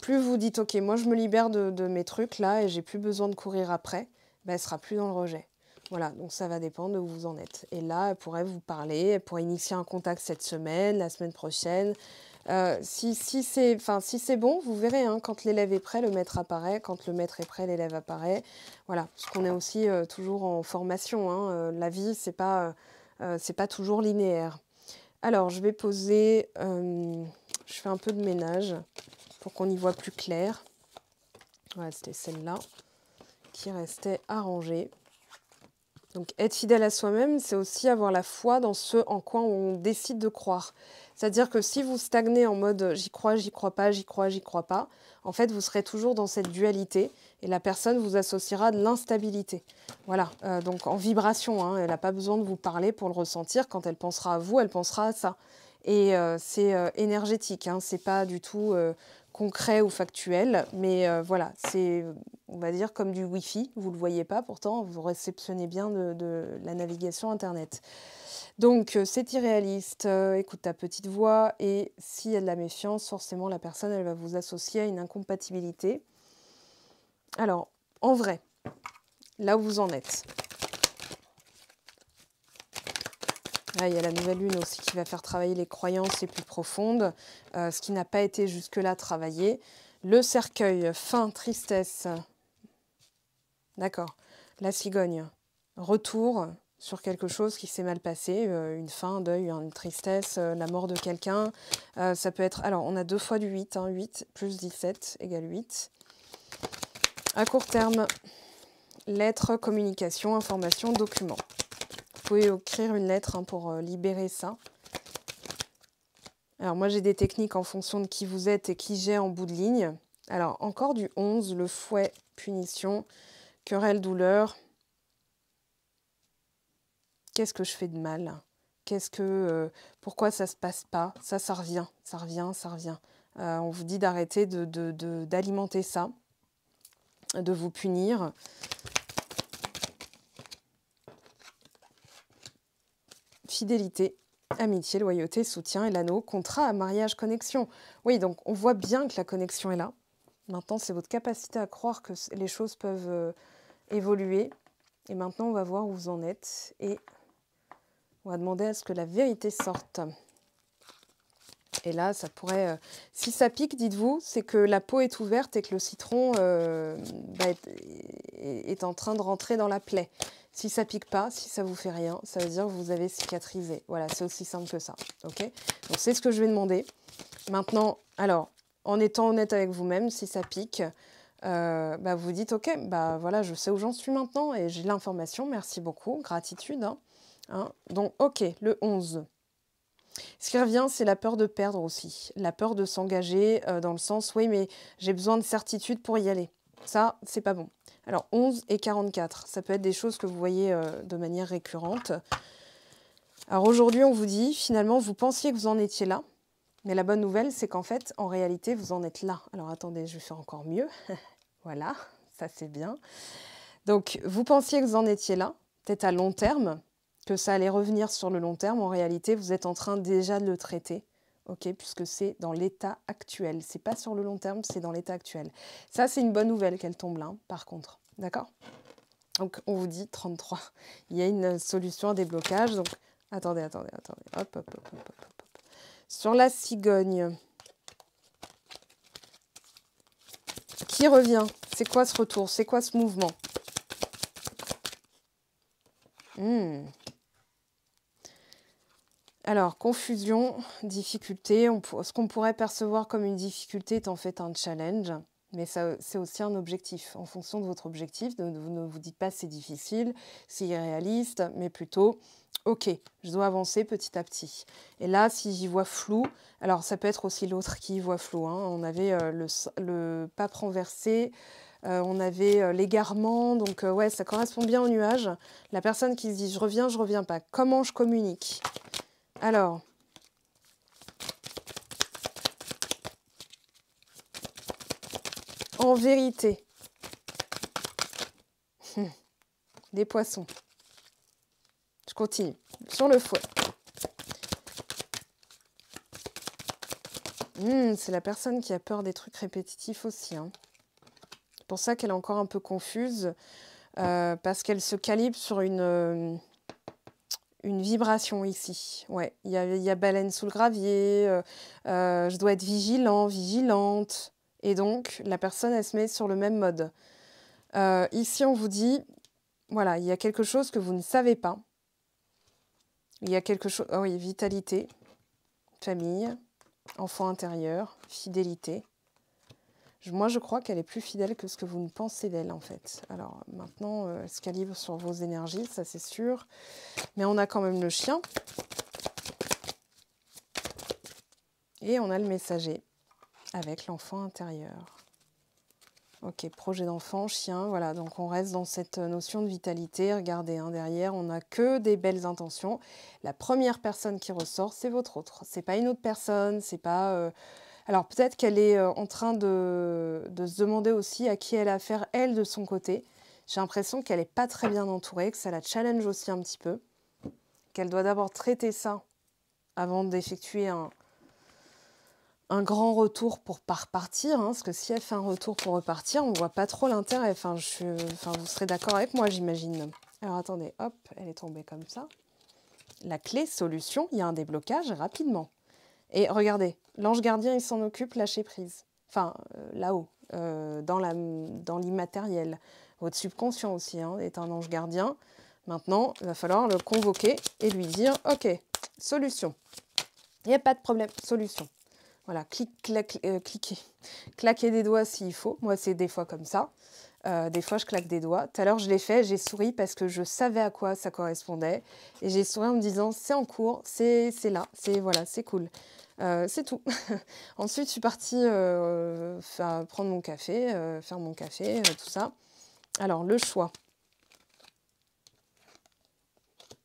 plus vous dites ok moi je me libère de, mes trucs là et j'ai plus besoin de courir après, ben, ne sera plus dans le rejet. Voilà, donc ça va dépendre de où vous en êtes. Et là, elle pourrait vous parler, elle pourrait initier un contact cette semaine, la semaine prochaine. Euh, si, si c'est bon, vous verrez, hein, quand l'élève est prêt, le maître apparaît. Quand le maître est prêt, l'élève apparaît. Voilà, parce qu'on est aussi euh, toujours en formation. Hein, euh, la vie, ce n'est pas, toujours linéaire. Alors, je vais poser... je fais un peu de ménage pour qu'on y voit plus clair. Voilà, c'était celle-là qui restait arrangée. Donc être fidèle à soi-même, c'est aussi avoir la foi dans ce en quoi on décide de croire. C'est-à-dire que si vous stagnez en mode j'y crois, j'y crois pas, j'y crois, j'y crois pas, en fait vous serez toujours dans cette dualité et la personne vous associera de l'instabilité. Voilà, euh, donc en vibration, hein, elle n'a pas besoin de vous parler pour le ressentir. Quand elle pensera à vous, elle pensera à ça. Et euh, c'est euh, énergétique, hein, c'est pas du tout concret ou factuel, mais euh, voilà, c'est, on va dire, comme du Wi-Fi, vous ne le voyez pas, pourtant, vous réceptionnez bien de, la navigation Internet. Donc, euh, c'est irréaliste, euh, écoute ta petite voix, et s'il y a de la méfiance, forcément, la personne, elle va vous associer à une incompatibilité. Alors, en vrai, là où vous en êtes, Là, ah, il y a la nouvelle lune aussi qui va faire travailler les croyances les plus profondes, euh, ce qui n'a pas été jusque-là travaillé. Le cercueil, fin, tristesse. D'accord. La cigogne, retour sur quelque chose qui s'est mal passé, euh, une fin, un deuil, une tristesse, euh, la mort de quelqu'un. ça peut être... Alors, on a deux fois du 8. 8 hein, plus 17 égale 8. À court terme, lettres, communication, information, documents pouvez écrire une lettre hein, pour euh, libérer ça. Alors moi j'ai des techniques en fonction de qui vous êtes et qui j'ai en bout de ligne. Alors encore du 11, le fouet, punition, querelle, douleur. Qu'est-ce que je fais de mal Qu'est-ce que... Euh, pourquoi ça se passe pas Ça, ça revient, ça revient, ça revient. Euh, on vous dit d'arrêter d'alimenter de, ça, de vous punir. fidélité, amitié, loyauté, soutien et l'anneau, contrat, mariage, connexion. Oui, donc on voit bien que la connexion est là. Maintenant, c'est votre capacité à croire que les choses peuvent euh, évoluer. Et maintenant, on va voir où vous en êtes et on va demander à ce que la vérité sorte. Et là, ça pourrait. Euh, si ça pique, dites-vous, c'est que la peau est ouverte et que le citron euh, bah, est, en train de rentrer dans la plaie. Si ça pique pas, si ça vous fait rien, ça veut dire que vous avez cicatrisé. Voilà, c'est aussi simple que ça. Ok Donc c'est ce que je vais demander. Maintenant, alors, en étant honnête avec vous-même, si ça pique, euh, bah vous dites ok, bah voilà, je sais où j'en suis maintenant et j'ai l'information. Merci beaucoup, gratitude. Hein. Hein Donc ok, le 11. Ce qui revient, c'est la peur de perdre aussi, la peur de s'engager euh, dans le sens oui, mais j'ai besoin de certitude pour y aller. Ça, c'est pas bon. Alors 11 et 44, ça peut être des choses que vous voyez euh, de manière récurrente. Alors aujourd'hui, on vous dit, finalement, vous pensiez que vous en étiez là, mais la bonne nouvelle, c'est qu'en fait, en réalité, vous en êtes là. Alors attendez, je vais faire encore mieux. (laughs) voilà, ça c'est bien. Donc vous pensiez que vous en étiez là, peut-être à long terme, que ça allait revenir sur le long terme. En réalité, vous êtes en train déjà de le traiter. ok, puisque c'est dans l'état actuel. C'est pas sur le long terme, c'est dans l'état actuel. Ça, c'est une bonne nouvelle qu'elle tombe là, hein, par contre. D'accord Donc, on vous dit 33. Il y a une solution à des blocages. Donc, attendez, attendez, attendez. Hop, hop, hop, hop, hop. Sur la cigogne, qui revient C'est quoi ce retour C'est quoi ce mouvement hmm. Alors, confusion, difficulté, on, ce qu'on pourrait percevoir comme une difficulté est en fait un challenge. Mais c'est aussi un objectif. En fonction de votre objectif, vous ne vous dites pas c'est difficile, c'est irréaliste, mais plutôt, ok, je dois avancer petit à petit. Et là, si j'y vois flou, alors ça peut être aussi l'autre qui y voit flou. Hein. On avait euh, le, le pape renversé, euh, on avait euh, l'égarement, donc ouais, ça correspond bien au nuage. La personne qui se dit je reviens, je reviens pas. Comment je communique Alors, en vérité. Hum. Des poissons. Je continue. Sur le fouet. Hum, c'est la personne qui a peur des trucs répétitifs aussi. Hein. C'est pour ça qu'elle est encore un peu confuse. Euh, parce qu'elle se calibre sur une, euh, une vibration ici. Ouais, il y a, baleine sous le gravier, euh, je dois être vigilant, vigilante. Et donc, la personne, elle se met sur le même mode. Euh, ici, on vous dit, voilà, il y a quelque chose que vous ne savez pas. Il y a quelque chose, ah oui, vitalité, famille, enfant intérieur, fidélité. moi, je crois qu'elle est plus fidèle que ce que vous ne pensez d'elle, en fait. Alors, maintenant, euh, elle se calibre sur vos énergies, ça c'est sûr. Mais on a quand même le chien. Et on a le messager avec l'enfant intérieur. Ok, projet d'enfant, chien, voilà, donc on reste dans cette notion de vitalité. Regardez, hein, derrière, on n'a que des belles intentions. La première personne qui ressort, c'est votre autre. C'est pas une autre personne, c'est pas... Euh, alors peut-être qu'elle est euh, en train de, de, se demander aussi à qui elle a affaire, elle, de son côté. J'ai l'impression qu'elle n'est pas très bien entourée, que ça la challenge aussi un petit peu, qu'elle doit d'abord traiter ça avant d'effectuer un, un grand retour pour pas repartir, hein, parce que si elle fait un retour pour repartir, on voit pas trop l'intérêt. Enfin, je, vous serez d'accord avec moi, j'imagine. Alors attendez, hop, elle est tombée comme ça. La clé solution, il y a un déblocage rapidement. Et regardez, l'ange gardien, il s'en occupe, lâcher prise. Enfin, euh, là-haut, euh, dans l'immatériel. Votre subconscient aussi hein, est un ange gardien. Maintenant, il va falloir le convoquer et lui dire, ok, solution. Il n'y a pas de problème, solution. Voilà, clic, clac, euh, cliquer. Claquer des doigts s'il faut. Moi, c'est des fois comme ça. Euh, des fois, je claque des doigts. Tout à l'heure, je l'ai fait, j'ai souri parce que je savais à quoi ça correspondait. Et j'ai souri en me disant, c'est en cours, c'est là, c'est voilà, c'est cool. Euh, c'est tout. (laughs) Ensuite, je suis partie prendre mon café, faire mon café, tout ça. Alors, le choix.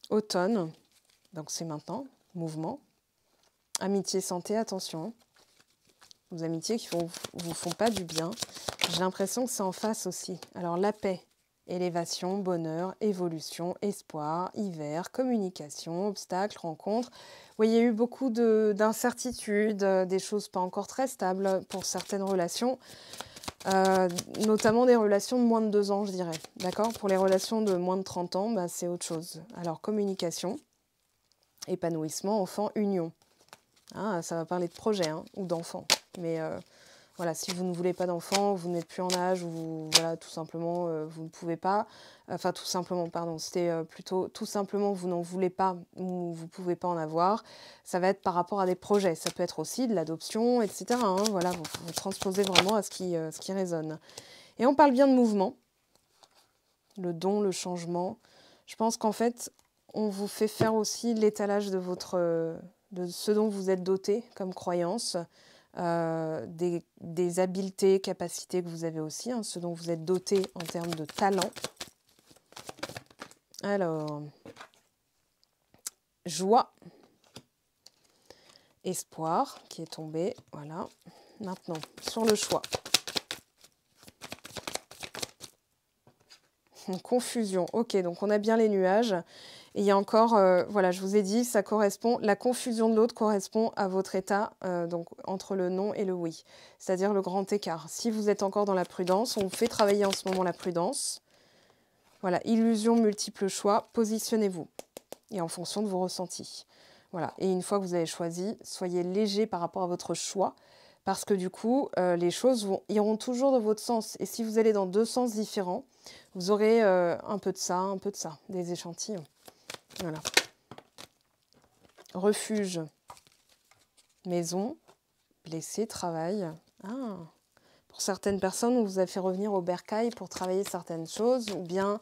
Automne, donc c'est maintenant, mouvement. Amitié, santé, attention. Vos amitiés qui ne vous font pas du bien. J'ai l'impression que c'est en face aussi. Alors la paix, élévation, bonheur, évolution, espoir, hiver, communication, obstacles, rencontres. voyez, il y a eu beaucoup d'incertitudes, euh, des choses pas encore très stables pour certaines relations. Euh, notamment des relations de moins de 2 ans, je dirais. D'accord Pour les relations de moins de 30 ans, bah, c'est autre chose. Alors, communication, épanouissement, enfant, union. Ah, ça va parler de projet hein, ou d'enfant. Mais euh, voilà, si vous ne voulez pas d'enfant, vous n'êtes plus en âge, ou voilà, tout simplement, euh, vous ne pouvez pas. Enfin, tout simplement, pardon, c'était euh, plutôt tout simplement, vous n'en voulez pas ou vous ne pouvez pas en avoir. Ça va être par rapport à des projets. Ça peut être aussi de l'adoption, etc. Hein, voilà, vous, transposez vraiment à ce qui, ce qui résonne. Et on parle bien de mouvement, le don, le changement. Je pense qu'en fait, on vous fait faire aussi l'étalage de, votre, de ce dont vous êtes doté comme croyance. Euh, des, habiletés, capacités que vous avez aussi, hein, ce dont vous êtes doté en termes de talent. Alors, joie, espoir qui est tombé, voilà. Maintenant, sur le choix, Confusion. Ok, donc on a bien les nuages. Et il y a encore, euh, voilà, je vous ai dit, ça correspond, la confusion de l'autre correspond à votre état, euh, donc entre le non et le oui, c'est-à-dire le grand écart. Si vous êtes encore dans la prudence, on fait travailler en ce moment la prudence. Voilà, illusion, multiple choix, positionnez-vous. Et en fonction de vos ressentis. Voilà, et une fois que vous avez choisi, soyez léger par rapport à votre choix, parce que du coup, euh, les choses iront toujours dans votre sens. Et si vous allez dans deux sens différents, vous aurez euh, un peu de ça, un peu de ça, des échantillons. Voilà. Refuge, maison, blessé, travail. Ah. Pour certaines personnes, on vous a fait revenir au bercail pour travailler certaines choses, ou bien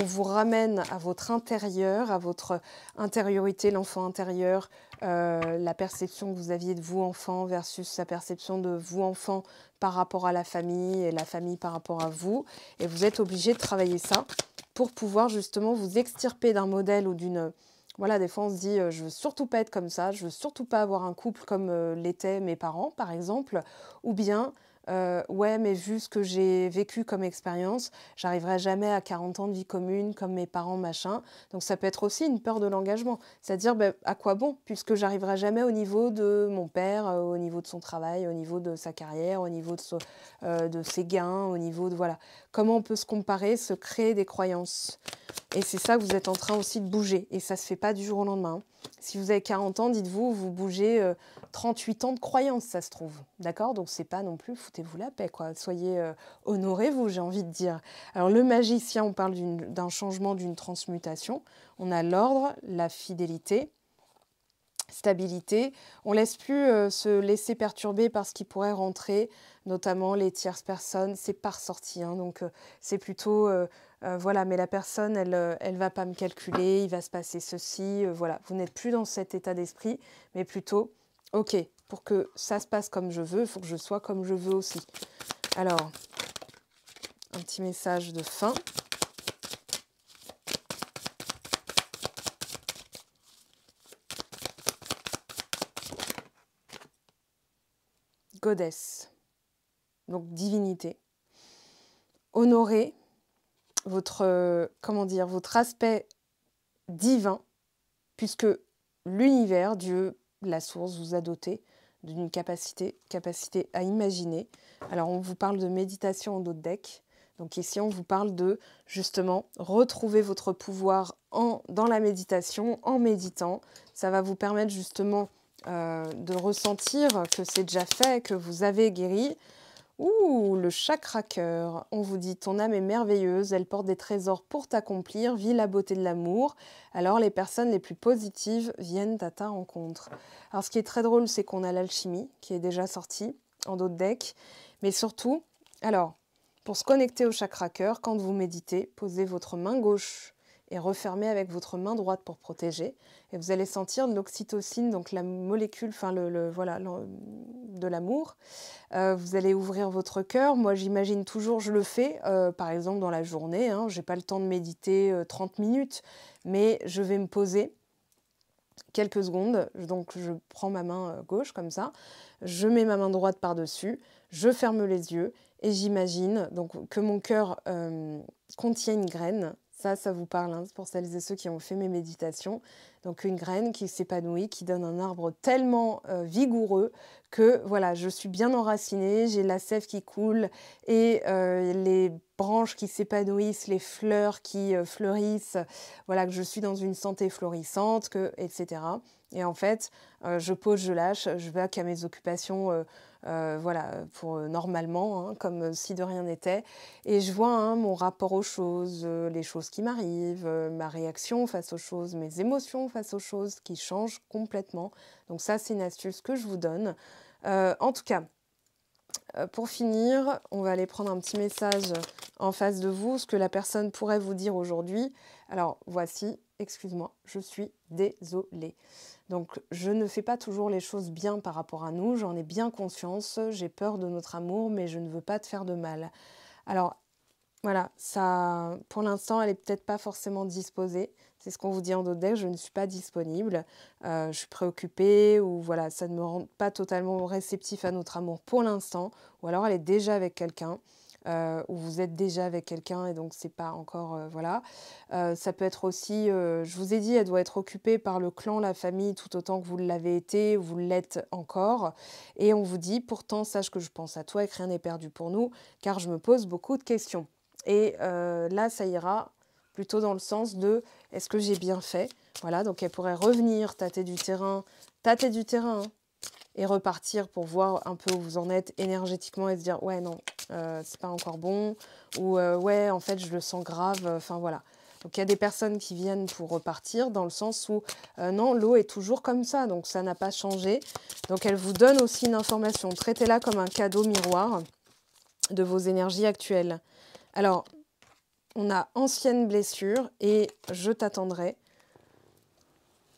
on vous ramène à votre intérieur, à votre intériorité, l'enfant intérieur, euh, la perception que vous aviez de vous enfant versus sa perception de vous enfant par rapport à la famille et la famille par rapport à vous. Et vous êtes obligé de travailler ça pour pouvoir justement vous extirper d'un modèle ou d'une... Voilà, des fois on se dit, euh, je veux surtout pas être comme ça, je veux surtout pas avoir un couple comme euh, l'étaient mes parents, par exemple, ou bien euh, ouais, mais vu ce que j'ai vécu comme expérience, j'arriverai jamais à 40 ans de vie commune comme mes parents, machin. Donc ça peut être aussi une peur de l'engagement, c'est-à-dire ben, à quoi bon, puisque j'arriverai jamais au niveau de mon père, euh, au niveau de son travail, au niveau de sa carrière, au niveau de, euh, de ses gains, au niveau de voilà. Comment on peut se comparer, se créer des croyances et c'est ça que vous êtes en train aussi de bouger. Et ça ne se fait pas du jour au lendemain. Si vous avez 40 ans, dites-vous, vous bougez 38 euh, ans de croyance, ça se trouve. D'accord Donc c'est pas non plus, foutez-vous la paix, quoi. Soyez euh, honorés, vous j'ai envie de dire. Alors le magicien, on parle d'un changement, d'une transmutation. On a l'ordre, la fidélité, stabilité. On laisse plus euh, se laisser perturber par ce qui pourrait rentrer, notamment les tierces personnes. C'est par sortie, hein, donc euh, c'est plutôt euh, voilà. Mais la personne, elle, elle va pas me calculer. Il va se passer ceci, voilà. Vous n'êtes plus dans cet état d'esprit, mais plutôt ok pour que ça se passe comme je veux, il faut que je sois comme je veux aussi. Alors, un petit message de fin. donc divinité. Honorez votre, comment dire, votre aspect divin, puisque l'univers, Dieu, la source, vous a doté d'une capacité, capacité à imaginer. Alors on vous parle de méditation en d'autres decks. Donc ici on vous parle de justement retrouver votre pouvoir en, dans la méditation, en méditant. Ça va vous permettre justement euh, de ressentir que c'est déjà fait, que vous avez guéri. Ouh, le chakra cœur. On vous dit ton âme est merveilleuse, elle porte des trésors pour t'accomplir, vis la beauté de l'amour. Alors les personnes les plus positives viennent à ta rencontre. Alors ce qui est très drôle, c'est qu'on a l'alchimie qui est déjà sortie en d'autres decks, mais surtout, alors pour se connecter au chakra cœur, quand vous méditez, posez votre main gauche et refermez avec votre main droite pour protéger. Et vous allez sentir l'oxytocine, donc la molécule, enfin le, voilà, de l'amour. Euh, vous allez ouvrir votre cœur. Moi, j'imagine toujours, je le fais, euh, par exemple dans la journée. Hein. je n'ai pas le temps de méditer 30 euh, minutes, mais je vais me poser quelques secondes. Donc je prends ma main gauche comme ça, je mets ma main droite par-dessus, je ferme les yeux et j'imagine donc que mon cœur contient une graine ça, ça vous parle hein, pour celles et ceux qui ont fait mes méditations. Donc une graine qui s'épanouit, qui donne un arbre tellement euh, vigoureux que voilà, je suis bien enracinée, j'ai la sève qui coule et euh, les branches qui s'épanouissent, les fleurs qui euh, fleurissent, voilà que je suis dans une santé florissante, que etc. Et en fait, euh, je pose, je lâche, je vais qu'à mes occupations, euh, euh, voilà, pour normalement, hein, comme si de rien n'était. Et je vois hein, mon rapport aux choses, les choses qui m'arrivent, ma réaction face aux choses, mes émotions face aux choses qui changent complètement. Donc ça, c'est une astuce que je vous donne. en tout cas, pour finir, on va aller prendre un petit message en face de vous, ce que la personne pourrait vous dire aujourd'hui. Alors voici, excuse-moi, je suis désolée. Donc je ne fais pas toujours les choses bien par rapport à nous, j'en ai bien conscience, j'ai peur de notre amour, mais je ne veux pas te faire de mal. Alors voilà, ça, pour l'instant, elle est peut-être pas forcément disposée. C'est ce qu'on vous dit en dodec, je ne suis pas disponible, euh, je suis préoccupée ou voilà, ça ne me rend pas totalement réceptif à notre amour pour l'instant. Ou alors elle est déjà avec quelqu'un. Euh, vous êtes déjà avec quelqu'un et donc c'est pas encore euh, voilà. Euh, ça peut être aussi, je vous ai dit, elle doit être occupée par le clan, la famille, tout autant que vous l'avez été, vous l'êtes encore. Et on vous dit, pourtant, sache que je pense à toi et que rien n'est perdu pour nous, car je me pose beaucoup de questions. Et là, ça ira plutôt dans le sens de est-ce que j'ai bien fait Voilà, donc elle pourrait revenir, tâter du terrain, tâter du terrain, hein et repartir pour voir un peu où vous en êtes énergétiquement et se dire ouais non euh, c'est pas encore bon ou euh, ouais en fait je le sens grave euh, enfin voilà donc il y a des personnes qui viennent pour repartir dans le sens où non l'eau est toujours comme ça donc ça n'a pas changé donc elle vous donne aussi une information traitez-la comme un cadeau miroir de vos énergies actuelles alors on a ancienne blessure et je t'attendrai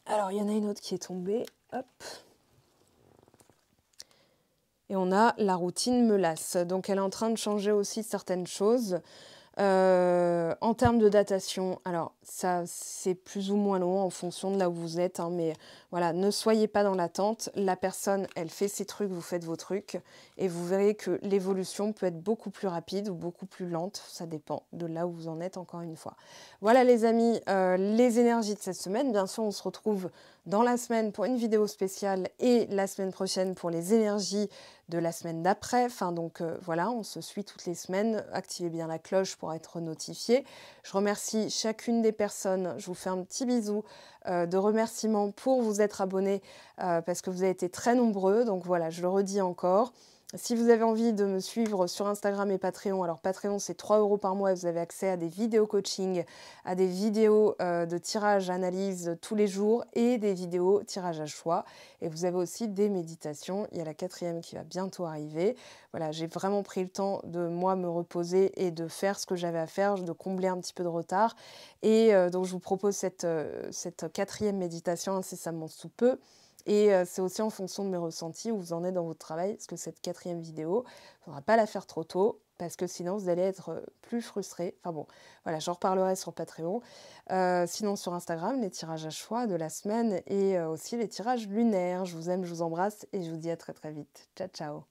alors il y en a une autre qui est tombée hop et on a la routine me Donc elle est en train de changer aussi certaines choses. Euh, en termes de datation, alors ça c'est plus ou moins long en fonction de là où vous êtes, hein, mais voilà, ne soyez pas dans l'attente. La personne, elle fait ses trucs, vous faites vos trucs, et vous verrez que l'évolution peut être beaucoup plus rapide ou beaucoup plus lente, ça dépend de là où vous en êtes encore une fois. Voilà les amis, euh, les énergies de cette semaine, bien sûr on se retrouve dans la semaine pour une vidéo spéciale et la semaine prochaine pour les énergies de la semaine d'après. Enfin donc euh, voilà, on se suit toutes les semaines. Activez bien la cloche pour être notifié. Je remercie chacune des personnes. Je vous fais un petit bisou euh, de remerciement pour vous être abonnés euh, parce que vous avez été très nombreux. Donc voilà, je le redis encore. Si vous avez envie de me suivre sur Instagram et Patreon, alors Patreon c'est 3 euros par mois et vous avez accès à des vidéos coaching, à des vidéos euh, de tirage analyse tous les jours et des vidéos tirage à choix. Et vous avez aussi des méditations. Il y a la quatrième qui va bientôt arriver. Voilà, j'ai vraiment pris le temps de moi me reposer et de faire ce que j'avais à faire, de combler un petit peu de retard. Et euh, donc je vous propose cette, euh, cette quatrième méditation incessamment hein, sous peu. Et euh, c'est aussi en fonction de mes ressentis où vous en êtes dans votre travail, parce que cette quatrième vidéo, il ne faudra pas la faire trop tôt, parce que sinon vous allez être euh, plus frustré. Enfin bon, voilà, j'en reparlerai sur Patreon. Euh, sinon sur Instagram, les tirages à choix de la semaine et aussi les tirages lunaires. Je vous aime, je vous embrasse et je vous dis à très très vite. Ciao ciao